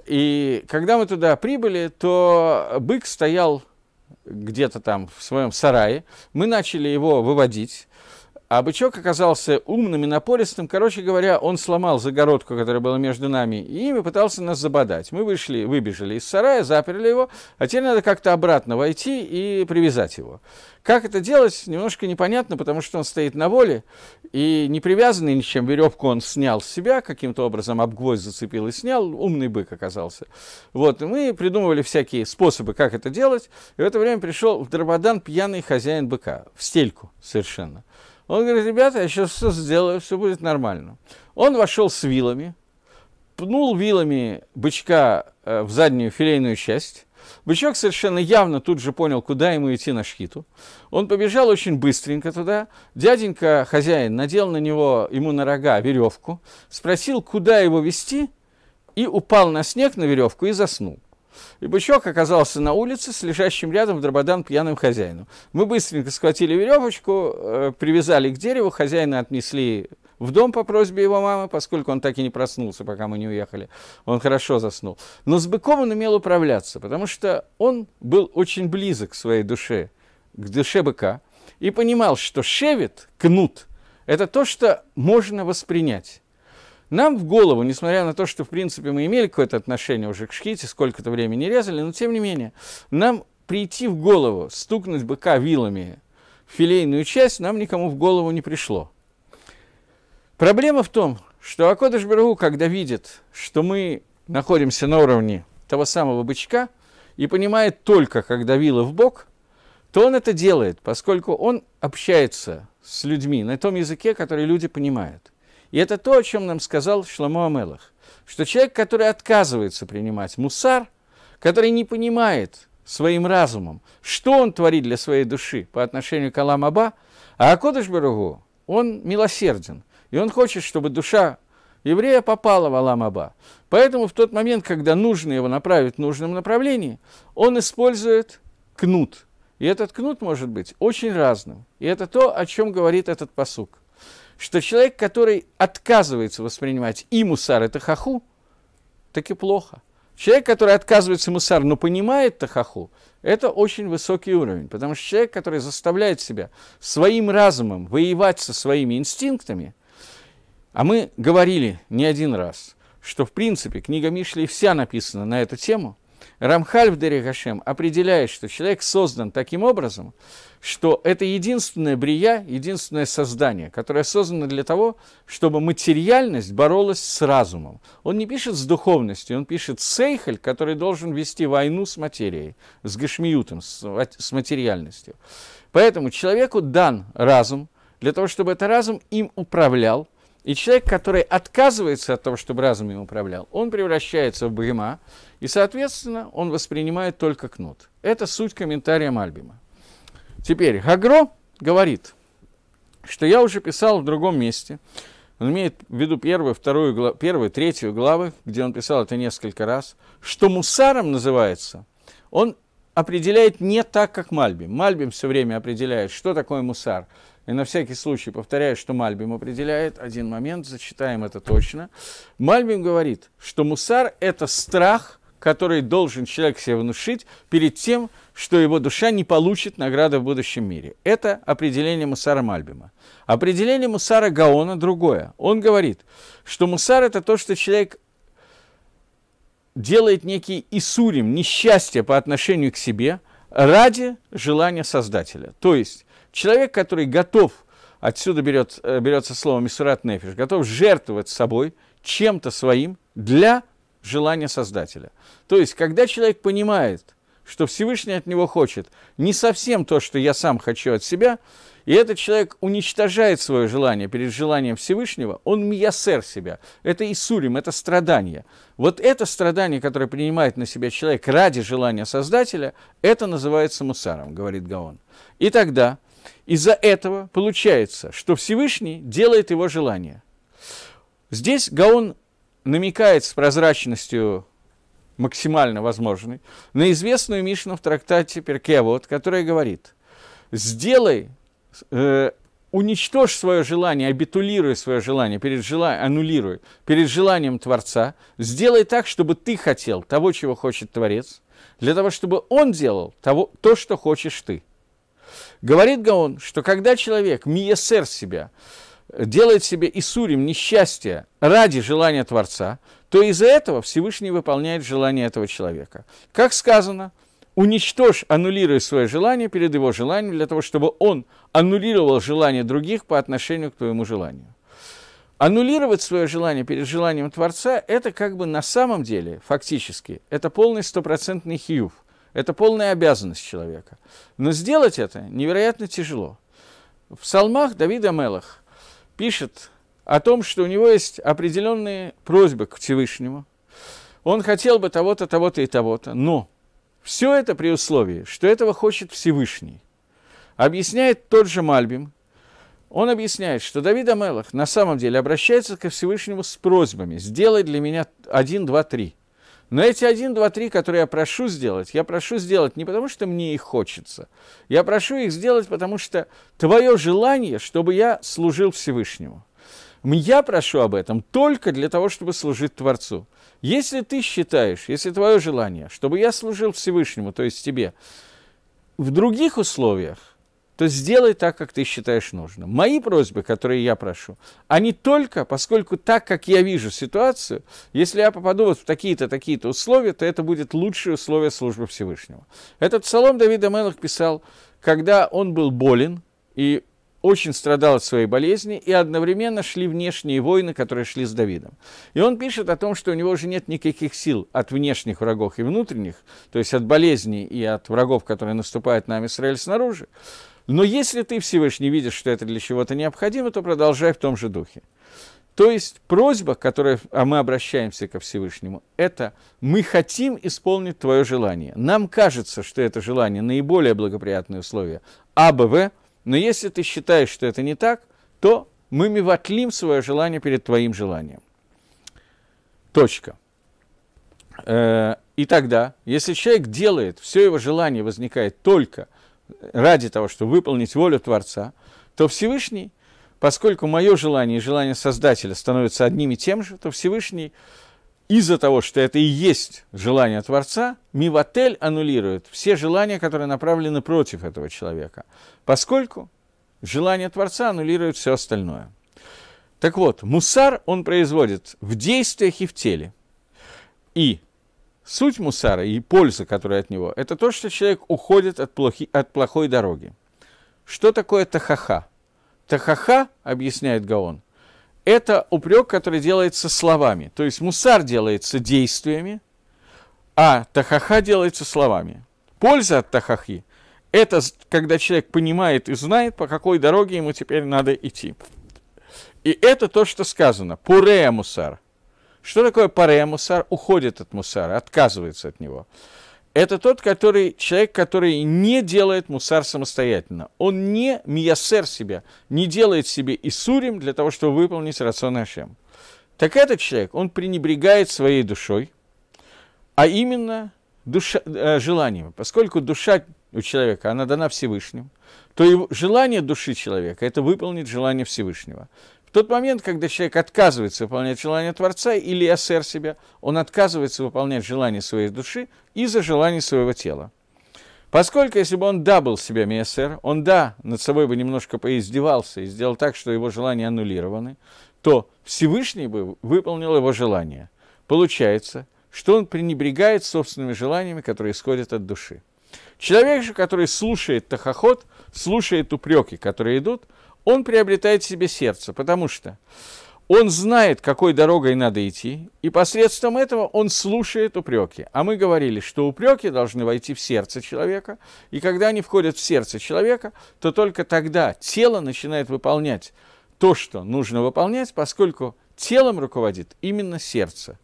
И когда мы туда прибыли, то бык стоял где-то там в своем сарае. Мы начали его выводить. А бычок оказался умным и напористым. Короче говоря, он сломал загородку, которая была между нами, и ими пытался нас забодать. Мы вышли, выбежали из сарая, заперли его, а теперь надо как-то обратно войти и привязать его. Как это делать, немножко непонятно, потому что он стоит на воле, и не привязанный ничем веревку он снял с себя, каким-то образом об зацепил и снял, умный бык оказался. Вот, и мы придумывали всякие способы, как это делать, и в это время пришел в Драбадан пьяный хозяин быка, в стельку совершенно. Он говорит, ребята, я сейчас все сделаю, все будет нормально. Он вошел с вилами, пнул вилами бычка э, в заднюю филейную часть. Бычок совершенно явно тут же понял, куда ему идти на шхиту. Он побежал очень быстренько туда. Дяденька, хозяин, надел на него, ему на рога веревку, спросил, куда его вести, и упал на снег на веревку и заснул. И бычок оказался на улице с лежащим рядом дрободан пьяным хозяином. Мы быстренько схватили веревочку, э, привязали к дереву, хозяина отнесли в дом по просьбе его мамы, поскольку он так и не проснулся, пока мы не уехали. Он хорошо заснул. Но с быком он умел управляться, потому что он был очень близок к своей душе, к душе быка, и понимал, что шевет, кнут, это то, что можно воспринять. Нам в голову, несмотря на то, что, в принципе, мы имели какое-то отношение уже к шхите, сколько-то времени резали, но тем не менее, нам прийти в голову, стукнуть быка вилами в филейную часть, нам никому в голову не пришло. Проблема в том, что Акодыш Берегу, когда видит, что мы находимся на уровне того самого бычка, и понимает только, когда вилы в бок, то он это делает, поскольку он общается с людьми на том языке, который люди понимают – и это то, о чем нам сказал Шламо Амелах, что человек, который отказывается принимать мусар, который не понимает своим разумом, что он творит для своей души по отношению к Аламаба, а Акодыш Баругу, он милосерден, и он хочет, чтобы душа еврея попала в Аламаба. Поэтому в тот момент, когда нужно его направить в нужном направлении, он использует кнут. И этот кнут может быть очень разным. И это то, о чем говорит этот посук что человек, который отказывается воспринимать и мусар, и тахаху, так и плохо. Человек, который отказывается мусар, но понимает тахаху, это очень высокий уровень, потому что человек, который заставляет себя своим разумом воевать со своими инстинктами, а мы говорили не один раз, что в принципе книга Мишли вся написана на эту тему, Рамхаль в Дерегашем определяет, что человек создан таким образом, что это единственное брия, единственное создание, которое создано для того, чтобы материальность боролась с разумом. Он не пишет с духовностью, он пишет сейхаль, который должен вести войну с материей, с гашмиютом, с материальностью. Поэтому человеку дан разум, для того, чтобы этот разум им управлял, и человек, который отказывается от того, чтобы разум им управлял, он превращается в бхима. И, соответственно, он воспринимает только кнут. Это суть комментария Мальбима. Теперь Гагро говорит, что я уже писал в другом месте, он имеет в виду первую, вторую, первую, третью главы, где он писал это несколько раз, что мусаром называется, он определяет не так, как Мальбим. Мальбим все время определяет, что такое мусар. И на всякий случай повторяю, что Мальбим определяет. Один момент, зачитаем это точно. Мальбим говорит, что мусар – это страх который должен человек себе внушить перед тем, что его душа не получит награды в будущем мире. Это определение Мусара Мальбима. Определение Мусара Гаона другое. Он говорит, что Мусар – это то, что человек делает некий исурим, несчастье по отношению к себе ради желания Создателя. То есть человек, который готов, отсюда берет, э, берется слово «мисурат нефиш», готов жертвовать собой чем-то своим для желание Создателя. То есть, когда человек понимает, что Всевышний от него хочет не совсем то, что я сам хочу от себя, и этот человек уничтожает свое желание перед желанием Всевышнего, он миясер себя. Это Исурим, это страдание. Вот это страдание, которое принимает на себя человек ради желания Создателя, это называется мусаром, говорит Гаон. И тогда из-за этого получается, что Всевышний делает его желание. Здесь Гаон намекает с прозрачностью максимально возможной на известную Мишну в трактате Перкевод, которая говорит, сделай, э, уничтожь свое желание, абитулируй свое желание, перед жела... аннулируй перед желанием Творца, сделай так, чтобы ты хотел того, чего хочет Творец, для того, чтобы он делал того, то, что хочешь ты. Говорит Гаон, что когда человек миесер себя, делает себе и сурим несчастье ради желания Творца, то из-за этого Всевышний выполняет желание этого человека. Как сказано, уничтожь, аннулируй свое желание перед его желанием, для того, чтобы он аннулировал желание других по отношению к твоему желанию. Аннулировать свое желание перед желанием Творца – это как бы на самом деле, фактически, это полный стопроцентный хиюв, это полная обязанность человека. Но сделать это невероятно тяжело. В псалмах Давида Мелах пишет о том, что у него есть определенные просьбы к Всевышнему. Он хотел бы того-то, того-то и того-то, но все это при условии, что этого хочет Всевышний. Объясняет тот же Мальбим, он объясняет, что Давид Амелах на самом деле обращается ко Всевышнему с просьбами «сделай для меня один, два, три». Но эти один, два, три, которые я прошу сделать, я прошу сделать не потому, что мне их хочется. Я прошу их сделать, потому что твое желание, чтобы я служил Всевышнему. Я прошу об этом только для того, чтобы служить Творцу. Если ты считаешь, если твое желание, чтобы я служил Всевышнему, то есть тебе, в других условиях, то сделай так, как ты считаешь нужным. Мои просьбы, которые я прошу, они только, поскольку так, как я вижу ситуацию, если я попаду вот в такие-то, такие-то условия, то это будет лучшие условия службы Всевышнего. Этот псалом Давида Мелах писал, когда он был болен и очень страдал от своей болезни, и одновременно шли внешние войны, которые шли с Давидом. И он пишет о том, что у него уже нет никаких сил от внешних врагов и внутренних, то есть от болезни и от врагов, которые наступают на Израиль снаружи. Но если ты, Всевышний, видишь, что это для чего-то необходимо, то продолжай в том же духе. То есть просьба, к которой а мы обращаемся ко Всевышнему, это мы хотим исполнить твое желание. Нам кажется, что это желание наиболее благоприятные условия А, Б, В, но если ты считаешь, что это не так, то мы миватлим свое желание перед твоим желанием. Точка. Э, и тогда, если человек делает, все его желание возникает только – ради того, чтобы выполнить волю Творца, то Всевышний, поскольку мое желание и желание Создателя становятся одним и тем же, то Всевышний из-за того, что это и есть желание Творца, Миватель аннулирует все желания, которые направлены против этого человека, поскольку желание Творца аннулирует все остальное. Так вот, мусар он производит в действиях и в теле. И Суть мусара и польза, которая от него, это то, что человек уходит от, плохи, от плохой дороги. Что такое тахаха? Тахаха, объясняет Гаон, это упрек, который делается словами. То есть мусар делается действиями, а тахаха делается словами. Польза от тахахи – это когда человек понимает и знает, по какой дороге ему теперь надо идти. И это то, что сказано. Пурея мусар – что такое парея мусар? Уходит от мусара, отказывается от него. Это тот, который, человек, который не делает мусар самостоятельно. Он не миясер себя, не делает себе исурим для того, чтобы выполнить рацион Ашем. Так этот человек, он пренебрегает своей душой, а именно душа, э, желаниями. Поскольку душа у человека, она дана Всевышним, то его желание души человека – это выполнить желание Всевышнего. В тот момент, когда человек отказывается выполнять желание Творца или эсер себя, он отказывается выполнять желание своей души из-за желаний своего тела. Поскольку, если бы он да был себя мессер, он да, над собой бы немножко поиздевался и сделал так, что его желания аннулированы, то Всевышний бы выполнил его желание. Получается, что он пренебрегает собственными желаниями, которые исходят от души. Человек же, который слушает тахоход, слушает упреки, которые идут – он приобретает себе сердце, потому что он знает, какой дорогой надо идти, и посредством этого он слушает упреки. А мы говорили, что упреки должны войти в сердце человека, и когда они входят в сердце человека, то только тогда тело начинает выполнять то, что нужно выполнять, поскольку телом руководит именно сердце.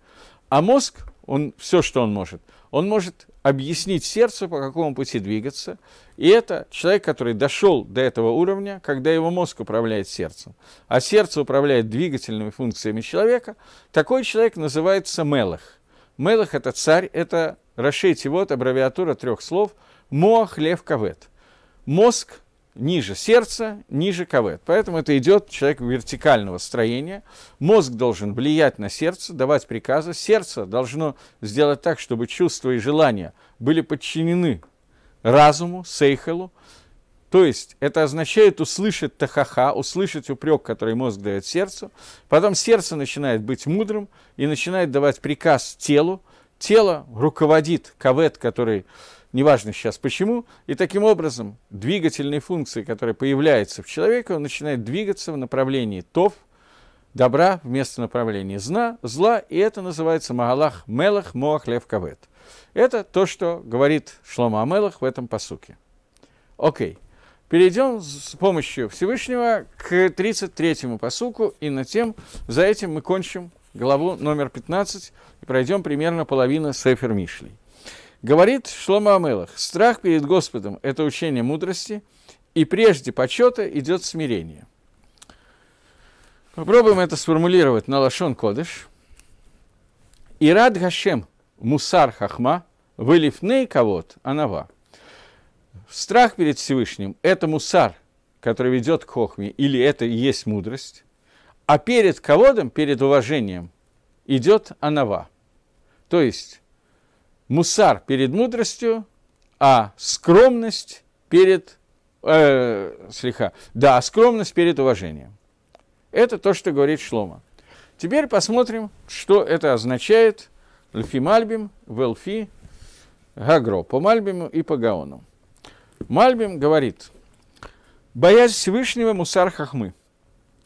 А мозг, он, все, что он может, он может объяснить сердцу, по какому пути двигаться. И это человек, который дошел до этого уровня, когда его мозг управляет сердцем, а сердце управляет двигательными функциями человека, такой человек называется мелах. Мелах – это царь, это Рашей Тивот, аббревиатура трех слов, Моах Лев Кавет. Мозг ниже сердца, ниже кавет. Поэтому это идет человек вертикального строения. Мозг должен влиять на сердце, давать приказы. Сердце должно сделать так, чтобы чувства и желания были подчинены разуму, сейхелу. То есть это означает услышать тахаха, услышать упрек, который мозг дает сердцу. Потом сердце начинает быть мудрым и начинает давать приказ телу. Тело руководит кавет, который неважно сейчас почему. И таким образом двигательные функции, которые появляются в человеке, он начинает двигаться в направлении тов, добра вместо направления зна, зла, и это называется Магалах Мелах Моах Лев Кавет. Это то, что говорит Шлома Амелах в этом посуке. Окей. Перейдем с помощью Всевышнего к 33-му посуку, и на тем, за этим мы кончим главу номер 15 и пройдем примерно половину Сефер Мишлей. Говорит Шлома Амелах, страх перед Господом – это учение мудрости, и прежде почета идет смирение. Попробуем это сформулировать на Лашон Кодыш. Ирад Гашем Мусар Хахма Вылифней Кавот Анава. Страх перед Всевышним – это мусар, который ведет к хохме, или это и есть мудрость. А перед ководом, перед уважением, идет анава. То есть мусар перед мудростью, а скромность перед э, слегка, да, а скромность перед уважением. Это то, что говорит Шлома. Теперь посмотрим, что это означает Лфи Мальбим, Велфи, Гагро, по Мальбиму и по Гаону. Мальбим говорит, боясь Всевышнего мусар хахмы.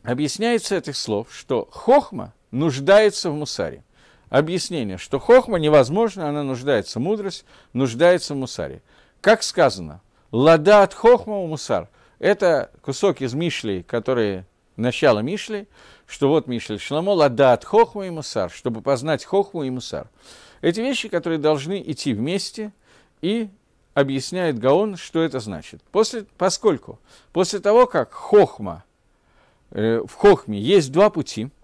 Объясняется этих слов, что хохма нуждается в мусаре объяснение, что хохма невозможна, она нуждается в мудрость, нуждается в мусаре. Как сказано, лада от хохма у мусар. Это кусок из Мишлей, который начало Мишли, что вот Мишель Шламо, лада от хохма и мусар, чтобы познать хохму и мусар. Эти вещи, которые должны идти вместе, и объясняет Гаон, что это значит. После, поскольку после того, как хохма, э, в хохме есть два пути –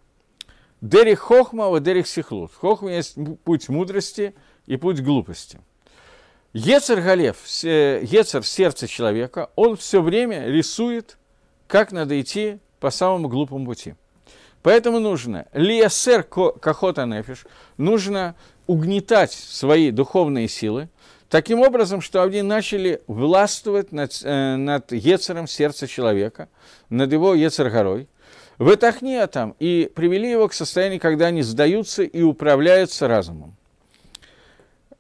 Дерих хохма, а дерих сихлут. Хохма есть путь мудрости и путь глупости. Ецер Галев, Ецер сердце человека, он все время рисует, как надо идти по самому глупому пути. Поэтому нужно лиесер кахота нефиш, нужно угнетать свои духовные силы, таким образом, что они начали властвовать над, э, над Ецером сердца человека, над его Ецергорой, в Этахниатам, и привели его к состоянию, когда они сдаются и управляются разумом.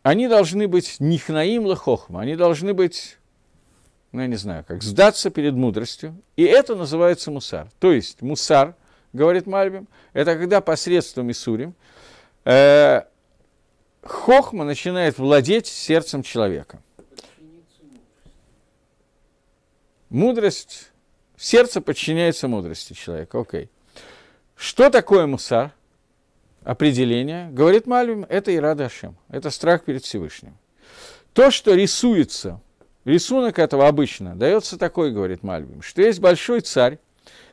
Они должны быть нихнаим лахохма, они должны быть, ну, я не знаю как, сдаться перед мудростью, и это называется мусар. То есть мусар, говорит Мальбим, это когда посредством Исурим э, хохма начинает владеть сердцем человека. Мудрость Сердце подчиняется мудрости человека. Окей. Что такое мусар? Определение. Говорит Мальвим, это Ирада Ашем. Это страх перед Всевышним. То, что рисуется, рисунок этого обычно, дается такой, говорит Мальвим, что есть большой царь,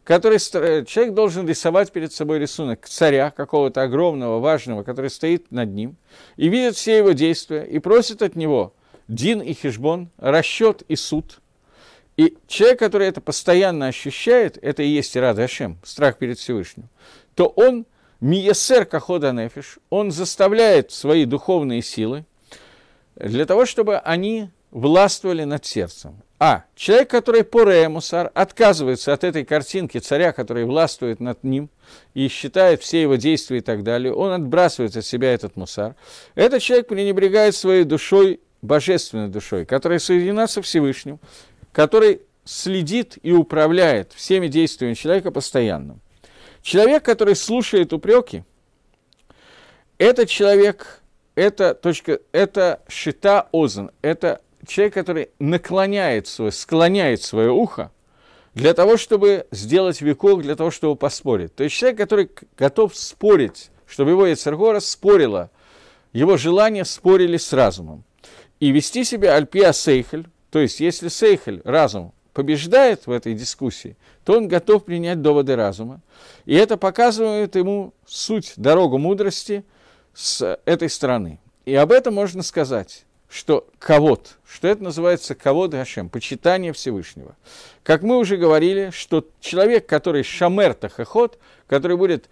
который э, человек должен рисовать перед собой рисунок царя какого-то огромного, важного, который стоит над ним и видит все его действия и просит от него Дин и Хижбон, расчет и суд – и человек, который это постоянно ощущает, это и есть рада Ашем, страх перед Всевышним, то он миесер кахода нефиш, он заставляет свои духовные силы для того, чтобы они властвовали над сердцем. А человек, который по Ремусар отказывается от этой картинки царя, который властвует над ним и считает все его действия и так далее, он отбрасывает от себя этот мусар. Этот человек пренебрегает своей душой, божественной душой, которая соединена со Всевышним, который следит и управляет всеми действиями человека постоянно. Человек, который слушает упреки, это человек, это, точка, это шита озан, это человек, который наклоняет свое, склоняет свое ухо для того, чтобы сделать векок, для того, чтобы поспорить. То есть человек, который готов спорить, чтобы его Яцергора спорила, его желания спорили с разумом. И вести себя альпиа сейхель, то есть, если Сейхель, разум, побеждает в этой дискуссии, то он готов принять доводы разума. И это показывает ему суть, дорогу мудрости с этой стороны. И об этом можно сказать, что ковод, что это называется ковод Гашем, почитание Всевышнего. Как мы уже говорили, что человек, который шамер хохот, который будет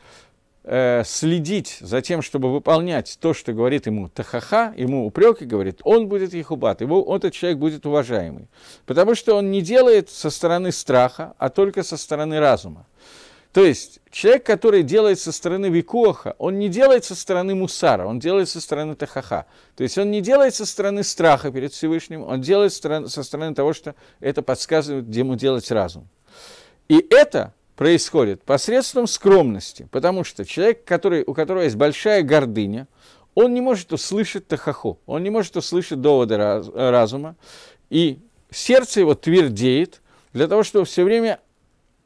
Э, следить за тем, чтобы выполнять то, что говорит ему тахаха, ему упреки говорит, он будет ехубат, его, этот человек будет уважаемый. Потому что он не делает со стороны страха, а только со стороны разума. То есть человек, который делает со стороны викоха, он не делает со стороны мусара, он делает со стороны тахаха. То есть он не делает со стороны страха перед Всевышним, он делает со стороны того, что это подсказывает, где ему делать разум. И это происходит посредством скромности, потому что человек, который, у которого есть большая гордыня, он не может услышать тахаху, он не может услышать доводы раз, разума, и сердце его твердеет для того, чтобы все время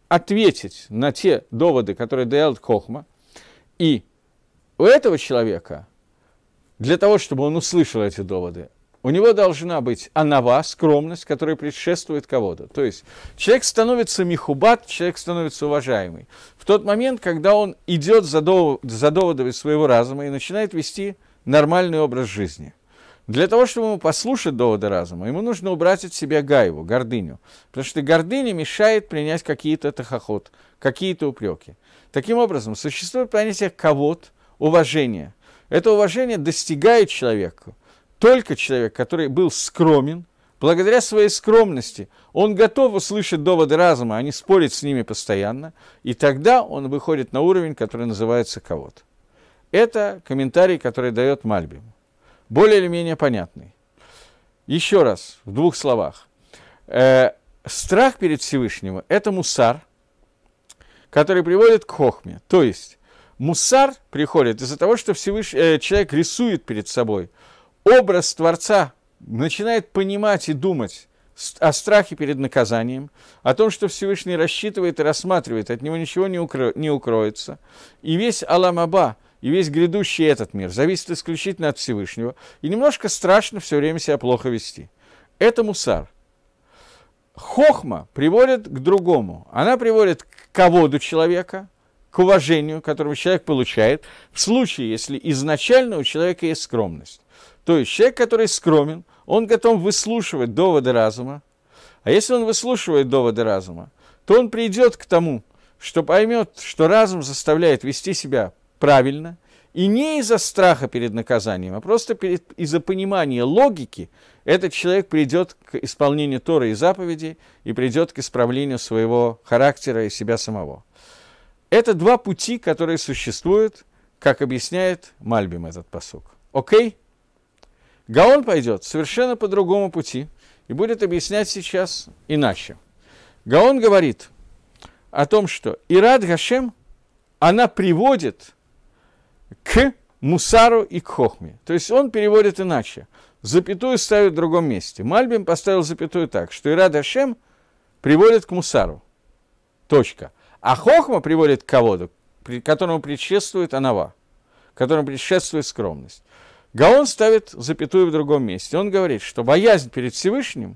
ответить на те доводы, которые дает кохма, и у этого человека, для того, чтобы он услышал эти доводы, у него должна быть анава, скромность, которая предшествует кого-то. То есть человек становится михубат, человек становится уважаемый. В тот момент, когда он идет за, дов... за доводами своего разума и начинает вести нормальный образ жизни. Для того, чтобы ему послушать доводы разума, ему нужно убрать от себя гайву, гордыню. Потому что гордыня мешает принять какие-то тахоход, какие-то упреки. Таким образом, существует понятие ковод, уважение. Это уважение достигает человеку только человек, который был скромен, благодаря своей скромности, он готов услышать доводы разума, а не спорить с ними постоянно, и тогда он выходит на уровень, который называется кого-то. Это комментарий, который дает Мальбим. Более или менее понятный. Еще раз, в двух словах. Э, страх перед Всевышним – это мусар, который приводит к хохме. То есть мусар приходит из-за того, что Всевыш... э, человек рисует перед собой – образ Творца начинает понимать и думать о страхе перед наказанием, о том, что Всевышний рассчитывает и рассматривает, от него ничего не, укро... не укроется. И весь Аламаба, и весь грядущий этот мир зависит исключительно от Всевышнего. И немножко страшно все время себя плохо вести. Это мусар. Хохма приводит к другому. Она приводит к ководу человека, к уважению, которого человек получает, в случае, если изначально у человека есть скромность. То есть человек, который скромен, он готов выслушивать доводы разума. А если он выслушивает доводы разума, то он придет к тому, что поймет, что разум заставляет вести себя правильно, и не из-за страха перед наказанием, а просто из-за понимания логики этот человек придет к исполнению Торы и заповедей и придет к исправлению своего характера и себя самого. Это два пути, которые существуют, как объясняет Мальбим этот посук. Окей? Okay? Гаон пойдет совершенно по другому пути и будет объяснять сейчас иначе. Гаон говорит о том, что Ирад Гашем, она приводит к Мусару и к Хохме. То есть он переводит иначе. Запятую ставит в другом месте. Мальбим поставил запятую так, что Ирад Гашем приводит к Мусару. Точка. А Хохма приводит к Каводу, которому предшествует Анава, которому предшествует скромность. Гаон ставит запятую в другом месте. Он говорит, что боязнь перед Всевышним,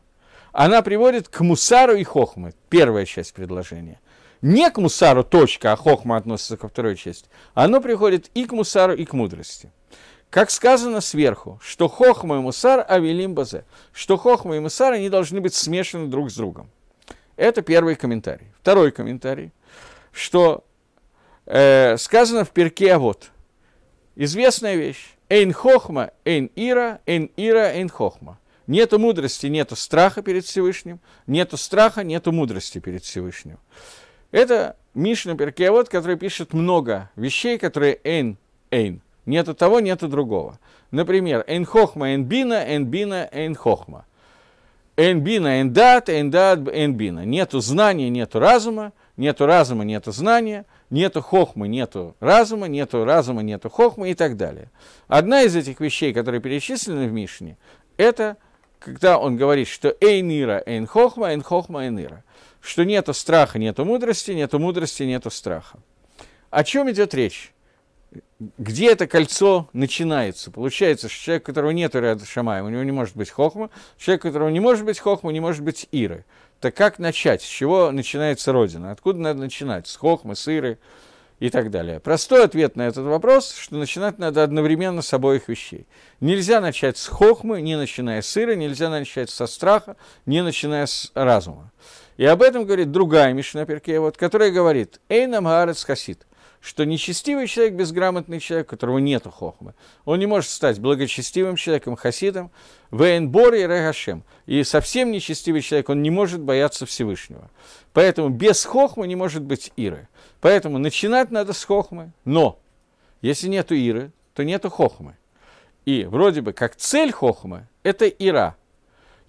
она приводит к мусару и хохмы. Первая часть предложения. Не к мусару точка, а хохма относится ко второй части. Оно приходит и к мусару, и к мудрости. Как сказано сверху, что хохма и мусар авелим базе, что хохма и мусар, они должны быть смешаны друг с другом. Это первый комментарий. Второй комментарий, что э, сказано в перке, а вот, известная вещь, Эйн хохма, эйн ира, эйн ира, эйн хохма. Нету мудрости, нету страха перед Всевышним, нету страха, нету мудрости перед Всевышним. Это Мишна Перкеавод, который пишет много вещей, которые эйн, эйн. Нету того, нету другого. Например, эйн хохма, эйн бина, эйн бина, эйн хохма. Эйн бина, эйн дат, эйн дат, эйн бина. Нету знания, нету разума, нету разума, нету знания – Нету хохмы, нету разума, нету разума, нету хохмы и так далее. Одна из этих вещей, которые перечислены в Мишне, это когда он говорит, что эйнира, эйн хохма, эйн хохма, эйнира. Что нету страха, нету мудрости, нету мудрости, нету страха. О чем идет речь? Где это кольцо начинается? Получается, что человек, у которого нет Иры Шамая, у него не может быть хохма, человек, у которого не может быть хохма, не может быть Иры. Так как начать? С чего начинается Родина? Откуда надо начинать? С хохмы, сыры и так далее. Простой ответ на этот вопрос, что начинать надо одновременно с обоих вещей. Нельзя начать с хохмы, не начиная с сыра, нельзя начать со страха, не начиная с разума. И об этом говорит другая Мишна перке, вот, которая говорит «Эй нам гарец Хасид» что нечестивый человек, безграмотный человек, у которого нет хохмы, он не может стать благочестивым человеком, хасидом, вейнбор и регашем. И совсем нечестивый человек, он не может бояться Всевышнего. Поэтому без хохмы не может быть иры. Поэтому начинать надо с хохмы, но если нету иры, то нету хохмы. И вроде бы как цель хохмы – это ира.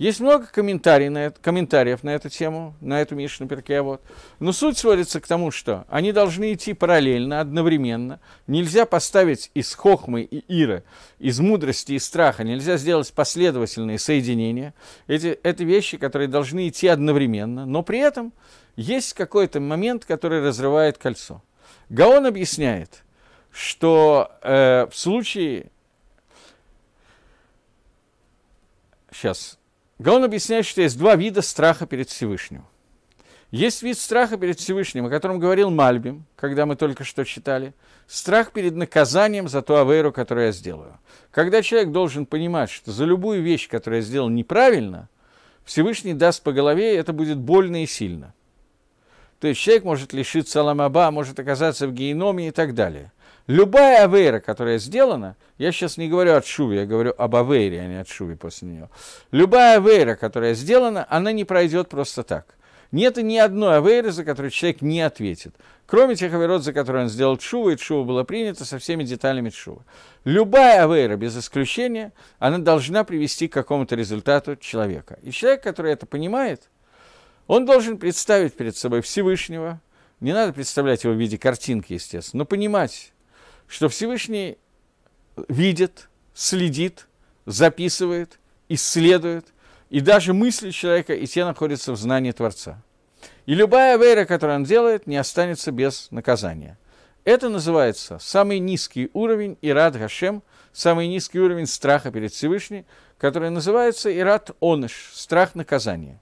Есть много комментариев на, это, комментариев на эту тему, на эту Мишну Перке. Вот. Но суть сводится к тому, что они должны идти параллельно, одновременно. Нельзя поставить из хохмы и иры, из мудрости и страха, нельзя сделать последовательные соединения. Эти, это вещи, которые должны идти одновременно, но при этом есть какой-то момент, который разрывает кольцо. Гаон объясняет, что э, в случае... Сейчас, Гаон объясняет, что есть два вида страха перед Всевышним. Есть вид страха перед Всевышним, о котором говорил Мальбим, когда мы только что читали. Страх перед наказанием за ту авейру, которую я сделаю. Когда человек должен понимать, что за любую вещь, которую я сделал неправильно, Всевышний даст по голове, и это будет больно и сильно. То есть человек может лишиться ламаба, может оказаться в геноме и так далее. Любая авейра, которая сделана, я сейчас не говорю о шуви, я говорю об авейре, а не о шуви после нее. Любая авейра, которая сделана, она не пройдет просто так. Нет ни одной авейры, за которую человек не ответит. Кроме тех авейрот, за которые он сделал чува, и чува была принята со всеми деталями чува. Любая авейра, без исключения, она должна привести к какому-то результату человека. И человек, который это понимает, он должен представить перед собой Всевышнего, не надо представлять его в виде картинки, естественно, но понимать, что Всевышний видит, следит, записывает, исследует, и даже мысли человека, и те находятся в знании Творца. И любая вера, которую он делает, не останется без наказания. Это называется самый низкий уровень ирад Гашем, самый низкий уровень страха перед Всевышним, который называется ирад Оныш, страх наказания.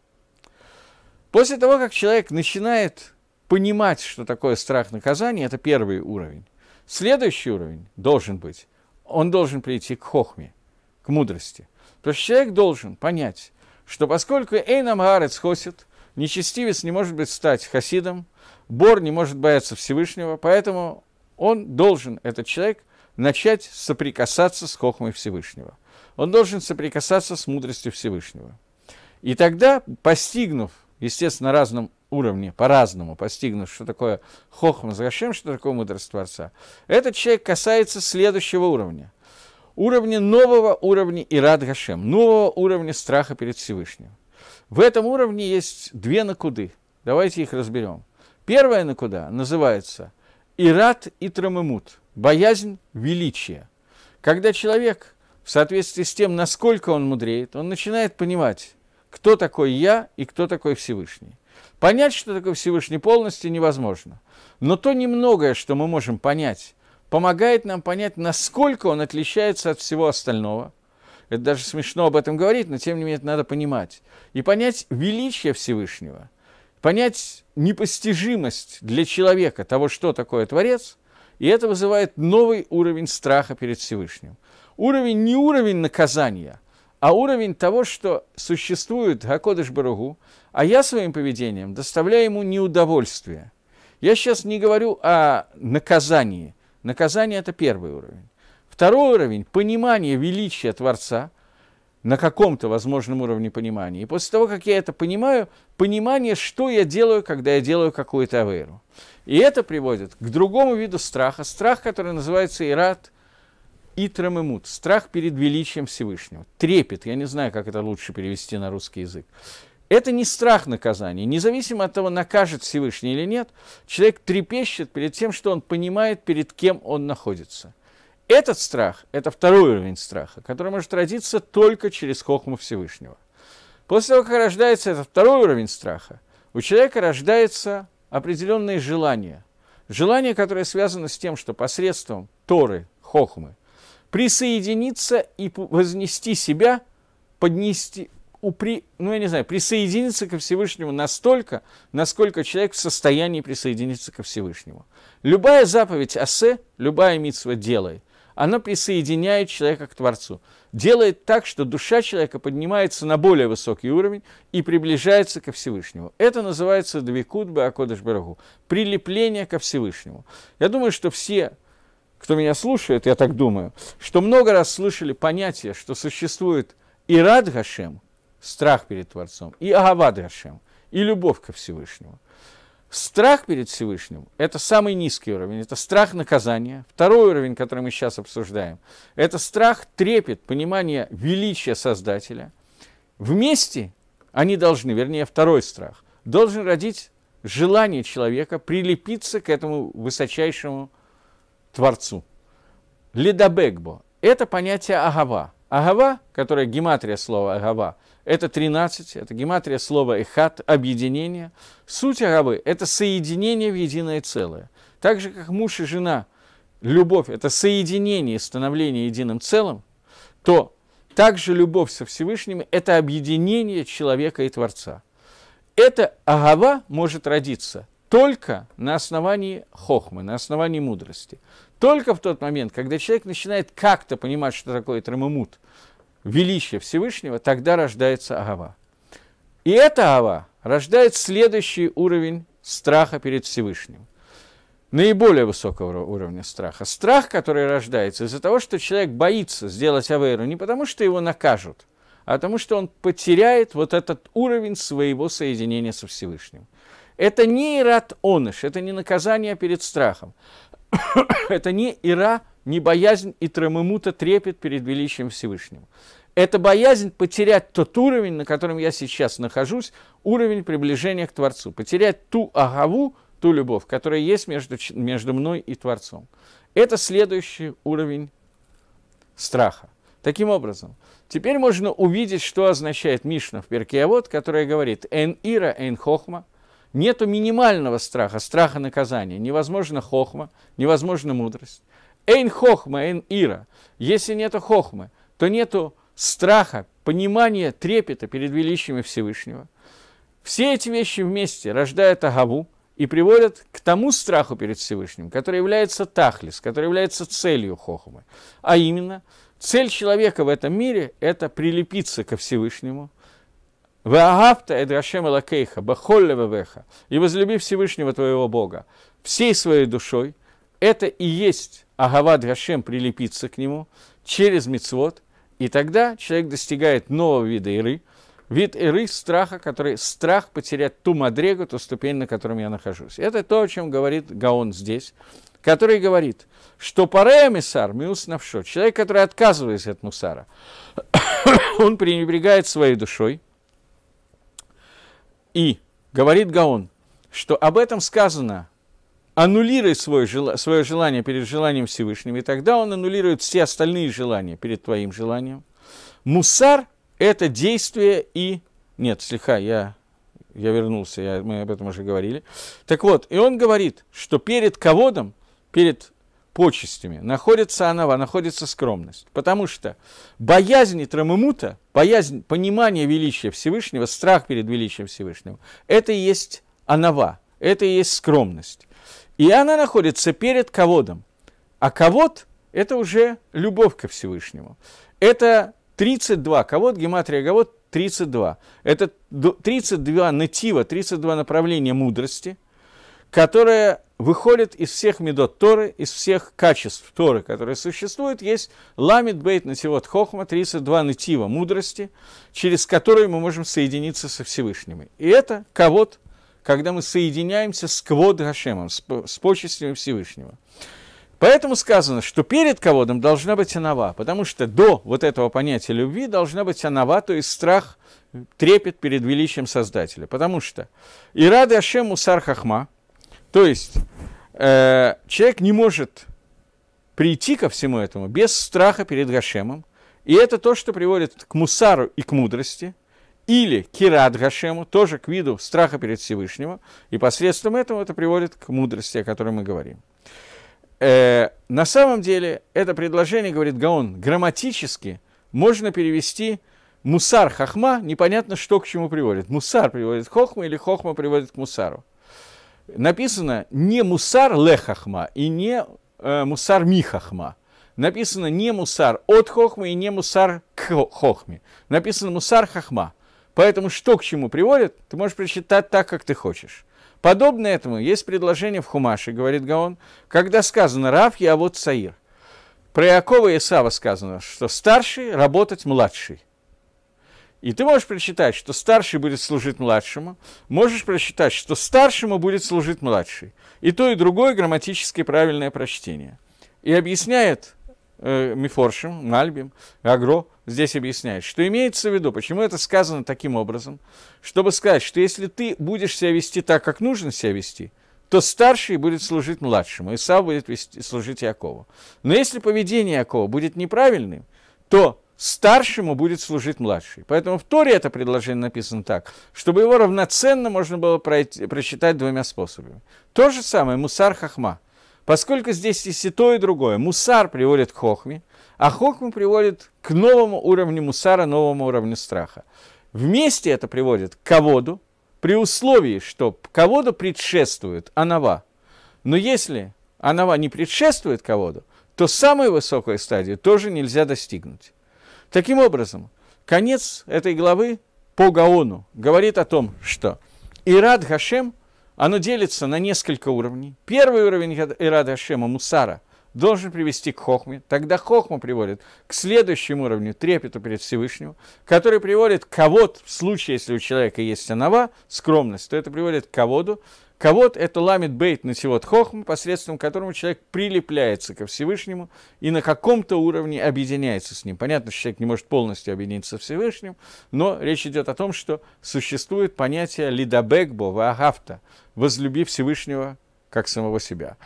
После того, как человек начинает понимать, что такое страх наказания, это первый уровень, Следующий уровень должен быть, он должен прийти к хохме, к мудрости. То есть человек должен понять, что поскольку Эйнам Гарец хосит, нечестивец не может быть стать хасидом, Бор не может бояться Всевышнего, поэтому он должен, этот человек, начать соприкасаться с хохмой Всевышнего. Он должен соприкасаться с мудростью Всевышнего. И тогда, постигнув, естественно, разным уровне, по-разному постигнув, что такое хохма зачем, что такое мудрость Творца, этот человек касается следующего уровня. Уровня нового уровня Ирад Гашем, нового уровня страха перед Всевышним. В этом уровне есть две накуды. Давайте их разберем. Первая накуда называется Ират и Трамемут, боязнь величия. Когда человек в соответствии с тем, насколько он мудреет, он начинает понимать, кто такой я и кто такой Всевышний. Понять, что такое Всевышний полностью, невозможно. Но то немногое, что мы можем понять, помогает нам понять, насколько он отличается от всего остального. Это даже смешно об этом говорить, но тем не менее это надо понимать. И понять величие Всевышнего, понять непостижимость для человека того, что такое Творец, и это вызывает новый уровень страха перед Всевышним. Уровень не уровень наказания, а уровень того, что существует Гакодыш Баругу, а я своим поведением доставляю ему неудовольствие. Я сейчас не говорю о наказании. Наказание – это первый уровень. Второй уровень – понимание величия Творца на каком-то возможном уровне понимания. И после того, как я это понимаю, понимание, что я делаю, когда я делаю какую-то аверу. И это приводит к другому виду страха. Страх, который называется ират и трамемут. Страх перед величием Всевышнего. Трепет. Я не знаю, как это лучше перевести на русский язык. Это не страх наказания. Независимо от того, накажет Всевышний или нет, человек трепещет перед тем, что он понимает, перед кем он находится. Этот страх – это второй уровень страха, который может родиться только через хохму Всевышнего. После того, как рождается этот второй уровень страха, у человека рождается определенные желания. Желание, которое связано с тем, что посредством Торы, хохмы, присоединиться и вознести себя, поднести, упри, ну я не знаю, присоединиться ко Всевышнему настолько, насколько человек в состоянии присоединиться ко Всевышнему. Любая заповедь асе, любая митсва делает она присоединяет человека к Творцу. Делает так, что душа человека поднимается на более высокий уровень и приближается ко Всевышнему. Это называется двикут баакодыш барагу, прилепление ко Всевышнему. Я думаю, что все кто меня слушает, я так думаю, что много раз слышали понятие, что существует Ирад Гашем – страх перед Творцом, и Агавад Гашем, и любовь ко Всевышнему. Страх перед Всевышним – это самый низкий уровень, это страх наказания. Второй уровень, который мы сейчас обсуждаем, это страх, трепет, понимание величия Создателя. Вместе они должны, вернее, второй страх, должен родить желание человека прилепиться к этому высочайшему Творцу. Ледобегбо – это понятие агава – Агава, которая гематрия слова Агава, это 13, это гематрия слова Эхат, объединение. Суть Агавы – это соединение в единое целое. Так же, как муж и жена, любовь – это соединение и становление единым целым, то также любовь со Всевышним – это объединение человека и Творца. Эта Агава может родиться – только на основании хохмы, на основании мудрости. Только в тот момент, когда человек начинает как-то понимать, что такое трамамут, величие Всевышнего, тогда рождается агава. И эта агава рождает следующий уровень страха перед Всевышним. Наиболее высокого уровня страха. Страх, который рождается из-за того, что человек боится сделать аверу, не потому, что его накажут, а потому, что он потеряет вот этот уровень своего соединения со Всевышним. Это не ират оныш, это не наказание перед страхом. это не ира, не боязнь и трамымута трепет перед величием Всевышнего. Это боязнь потерять тот уровень, на котором я сейчас нахожусь, уровень приближения к Творцу, потерять ту агаву, ту любовь, которая есть между, между мной и Творцом. Это следующий уровень страха. Таким образом, теперь можно увидеть, что означает Мишна в Перкеавод, которая говорит «Эн ира, эн хохма», Нету минимального страха, страха наказания. Невозможно хохма, невозможно мудрость. Эйн хохма, эйн ира. Если нету хохмы, то нету страха, понимания, трепета перед величиями Всевышнего. Все эти вещи вместе рождают агаву и приводят к тому страху перед Всевышним, который является тахлис, который является целью хохмы. А именно, цель человека в этом мире – это прилепиться ко Всевышнему – Ваагавта Эдрашем Элакейха, Бахолле Вевеха, и возлюби Всевышнего твоего Бога всей своей душой, это и есть Агава Драшем прилепиться к нему через мицвод, и тогда человек достигает нового вида иры, вид иры страха, который страх потерять ту мадрегу, ту ступень, на котором я нахожусь. Это то, о чем говорит Гаон здесь, который говорит, что парея мисар, миус навшо, человек, который отказывается от мусара, он пренебрегает своей душой – и говорит Гаон, что об этом сказано, аннулируй свое, свое желание перед желанием Всевышнего, и тогда он аннулирует все остальные желания перед твоим желанием. Мусар – это действие и... Нет, слегка, я я вернулся, я, мы об этом уже говорили. Так вот, и он говорит, что перед ководом, перед почестями. Находится она, находится скромность. Потому что боязнь Трамымута, боязнь понимания величия Всевышнего, страх перед величием Всевышнего, это и есть анава, это и есть скромность. И она находится перед ководом. А ковод – это уже любовь ко Всевышнему. Это 32, ковод, гематрия ковод 32. Это 32 натива, 32 направления мудрости, которая выходит из всех медот Торы, из всех качеств Торы, которые существуют, есть ламит бейт нативот хохма, 32 натива мудрости, через которые мы можем соединиться со Всевышними. И это кавод, когда мы соединяемся с квод Гашемом, с, с почестями Всевышнего. Поэтому сказано, что перед ководом должна быть анава, потому что до вот этого понятия любви должна быть анава, то есть страх, трепет перед величием Создателя. Потому что и «Ирады Ашем Мусар Хахма» То есть э, человек не может прийти ко всему этому без страха перед Гашемом. И это то, что приводит к мусару и к мудрости, или кират Гашему, тоже к виду страха перед Всевышним, и посредством этого это приводит к мудрости, о которой мы говорим. Э, на самом деле, это предложение, говорит Гаон, грамматически можно перевести мусар хохма. непонятно, что к чему приводит. Мусар приводит к хохма или хохма приводит к мусару написано не мусар лехахма и не э, мусар михахма. Написано не мусар от хохмы и не мусар к хохме. Написано мусар хохма. Поэтому что к чему приводит, ты можешь прочитать так, как ты хочешь. Подобно этому есть предложение в Хумаше, говорит Гаон, когда сказано «Рав, я а вот Саир». Про Якова и Исава сказано, что старший работать младший. И ты можешь прочитать, что старший будет служить младшему, можешь прочитать, что старшему будет служить младший. И то, и другое грамматически правильное прочтение. И объясняет э, Мифоршем, Мальбим, Агро здесь объясняет, что имеется в виду, почему это сказано таким образом, чтобы сказать, что если ты будешь себя вести так, как нужно себя вести, то старший будет служить младшему, и Исав будет вести, служить Якову. Но если поведение Якова будет неправильным, то старшему будет служить младший. Поэтому в Торе это предложение написано так, чтобы его равноценно можно было пройти, прочитать двумя способами. То же самое Мусар Хахма. Поскольку здесь есть и то, и другое. Мусар приводит к хохме, а хохме приводит к новому уровню мусара, новому уровню страха. Вместе это приводит к каводу, при условии, что каводу предшествует анава. Но если анава не предшествует каводу, то самую высокую стадию тоже нельзя достигнуть. Таким образом, конец этой главы по Гаону говорит о том, что Ирад гашем оно делится на несколько уровней. Первый уровень ирад Хашема, Мусара, должен привести к Хохме. Тогда Хохма приводит к следующему уровню, трепету перед Всевышним, который приводит к кого в случае, если у человека есть анава, скромность, то это приводит к каводу, Кого-то это ламит бейт на силот хохм, посредством которого человек прилепляется ко Всевышнему и на каком-то уровне объединяется с ним. Понятно, что человек не может полностью объединиться со Всевышним, но речь идет о том, что существует понятие лидабекбо ваагафта, возлюби Всевышнего как самого себя.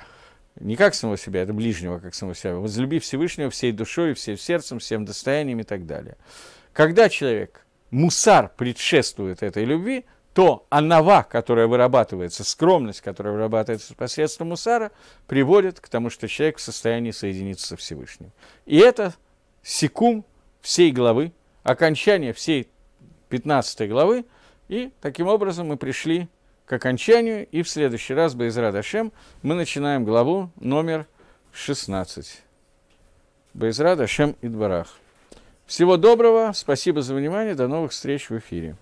Не как самого себя, это ближнего как самого себя. Возлюби Всевышнего всей душой, всем сердцем, всем достоянием и так далее. Когда человек, мусар предшествует этой любви, то анава, которая вырабатывается, скромность, которая вырабатывается посредством мусара, приводит к тому, что человек в состоянии соединиться со Всевышним. И это секум всей главы, окончание всей 15 главы, и таким образом мы пришли к окончанию, и в следующий раз, Байзрад Ашем, мы начинаем главу номер 16. Байзрад Ашем Идбарах. Всего доброго, спасибо за внимание, до новых встреч в эфире.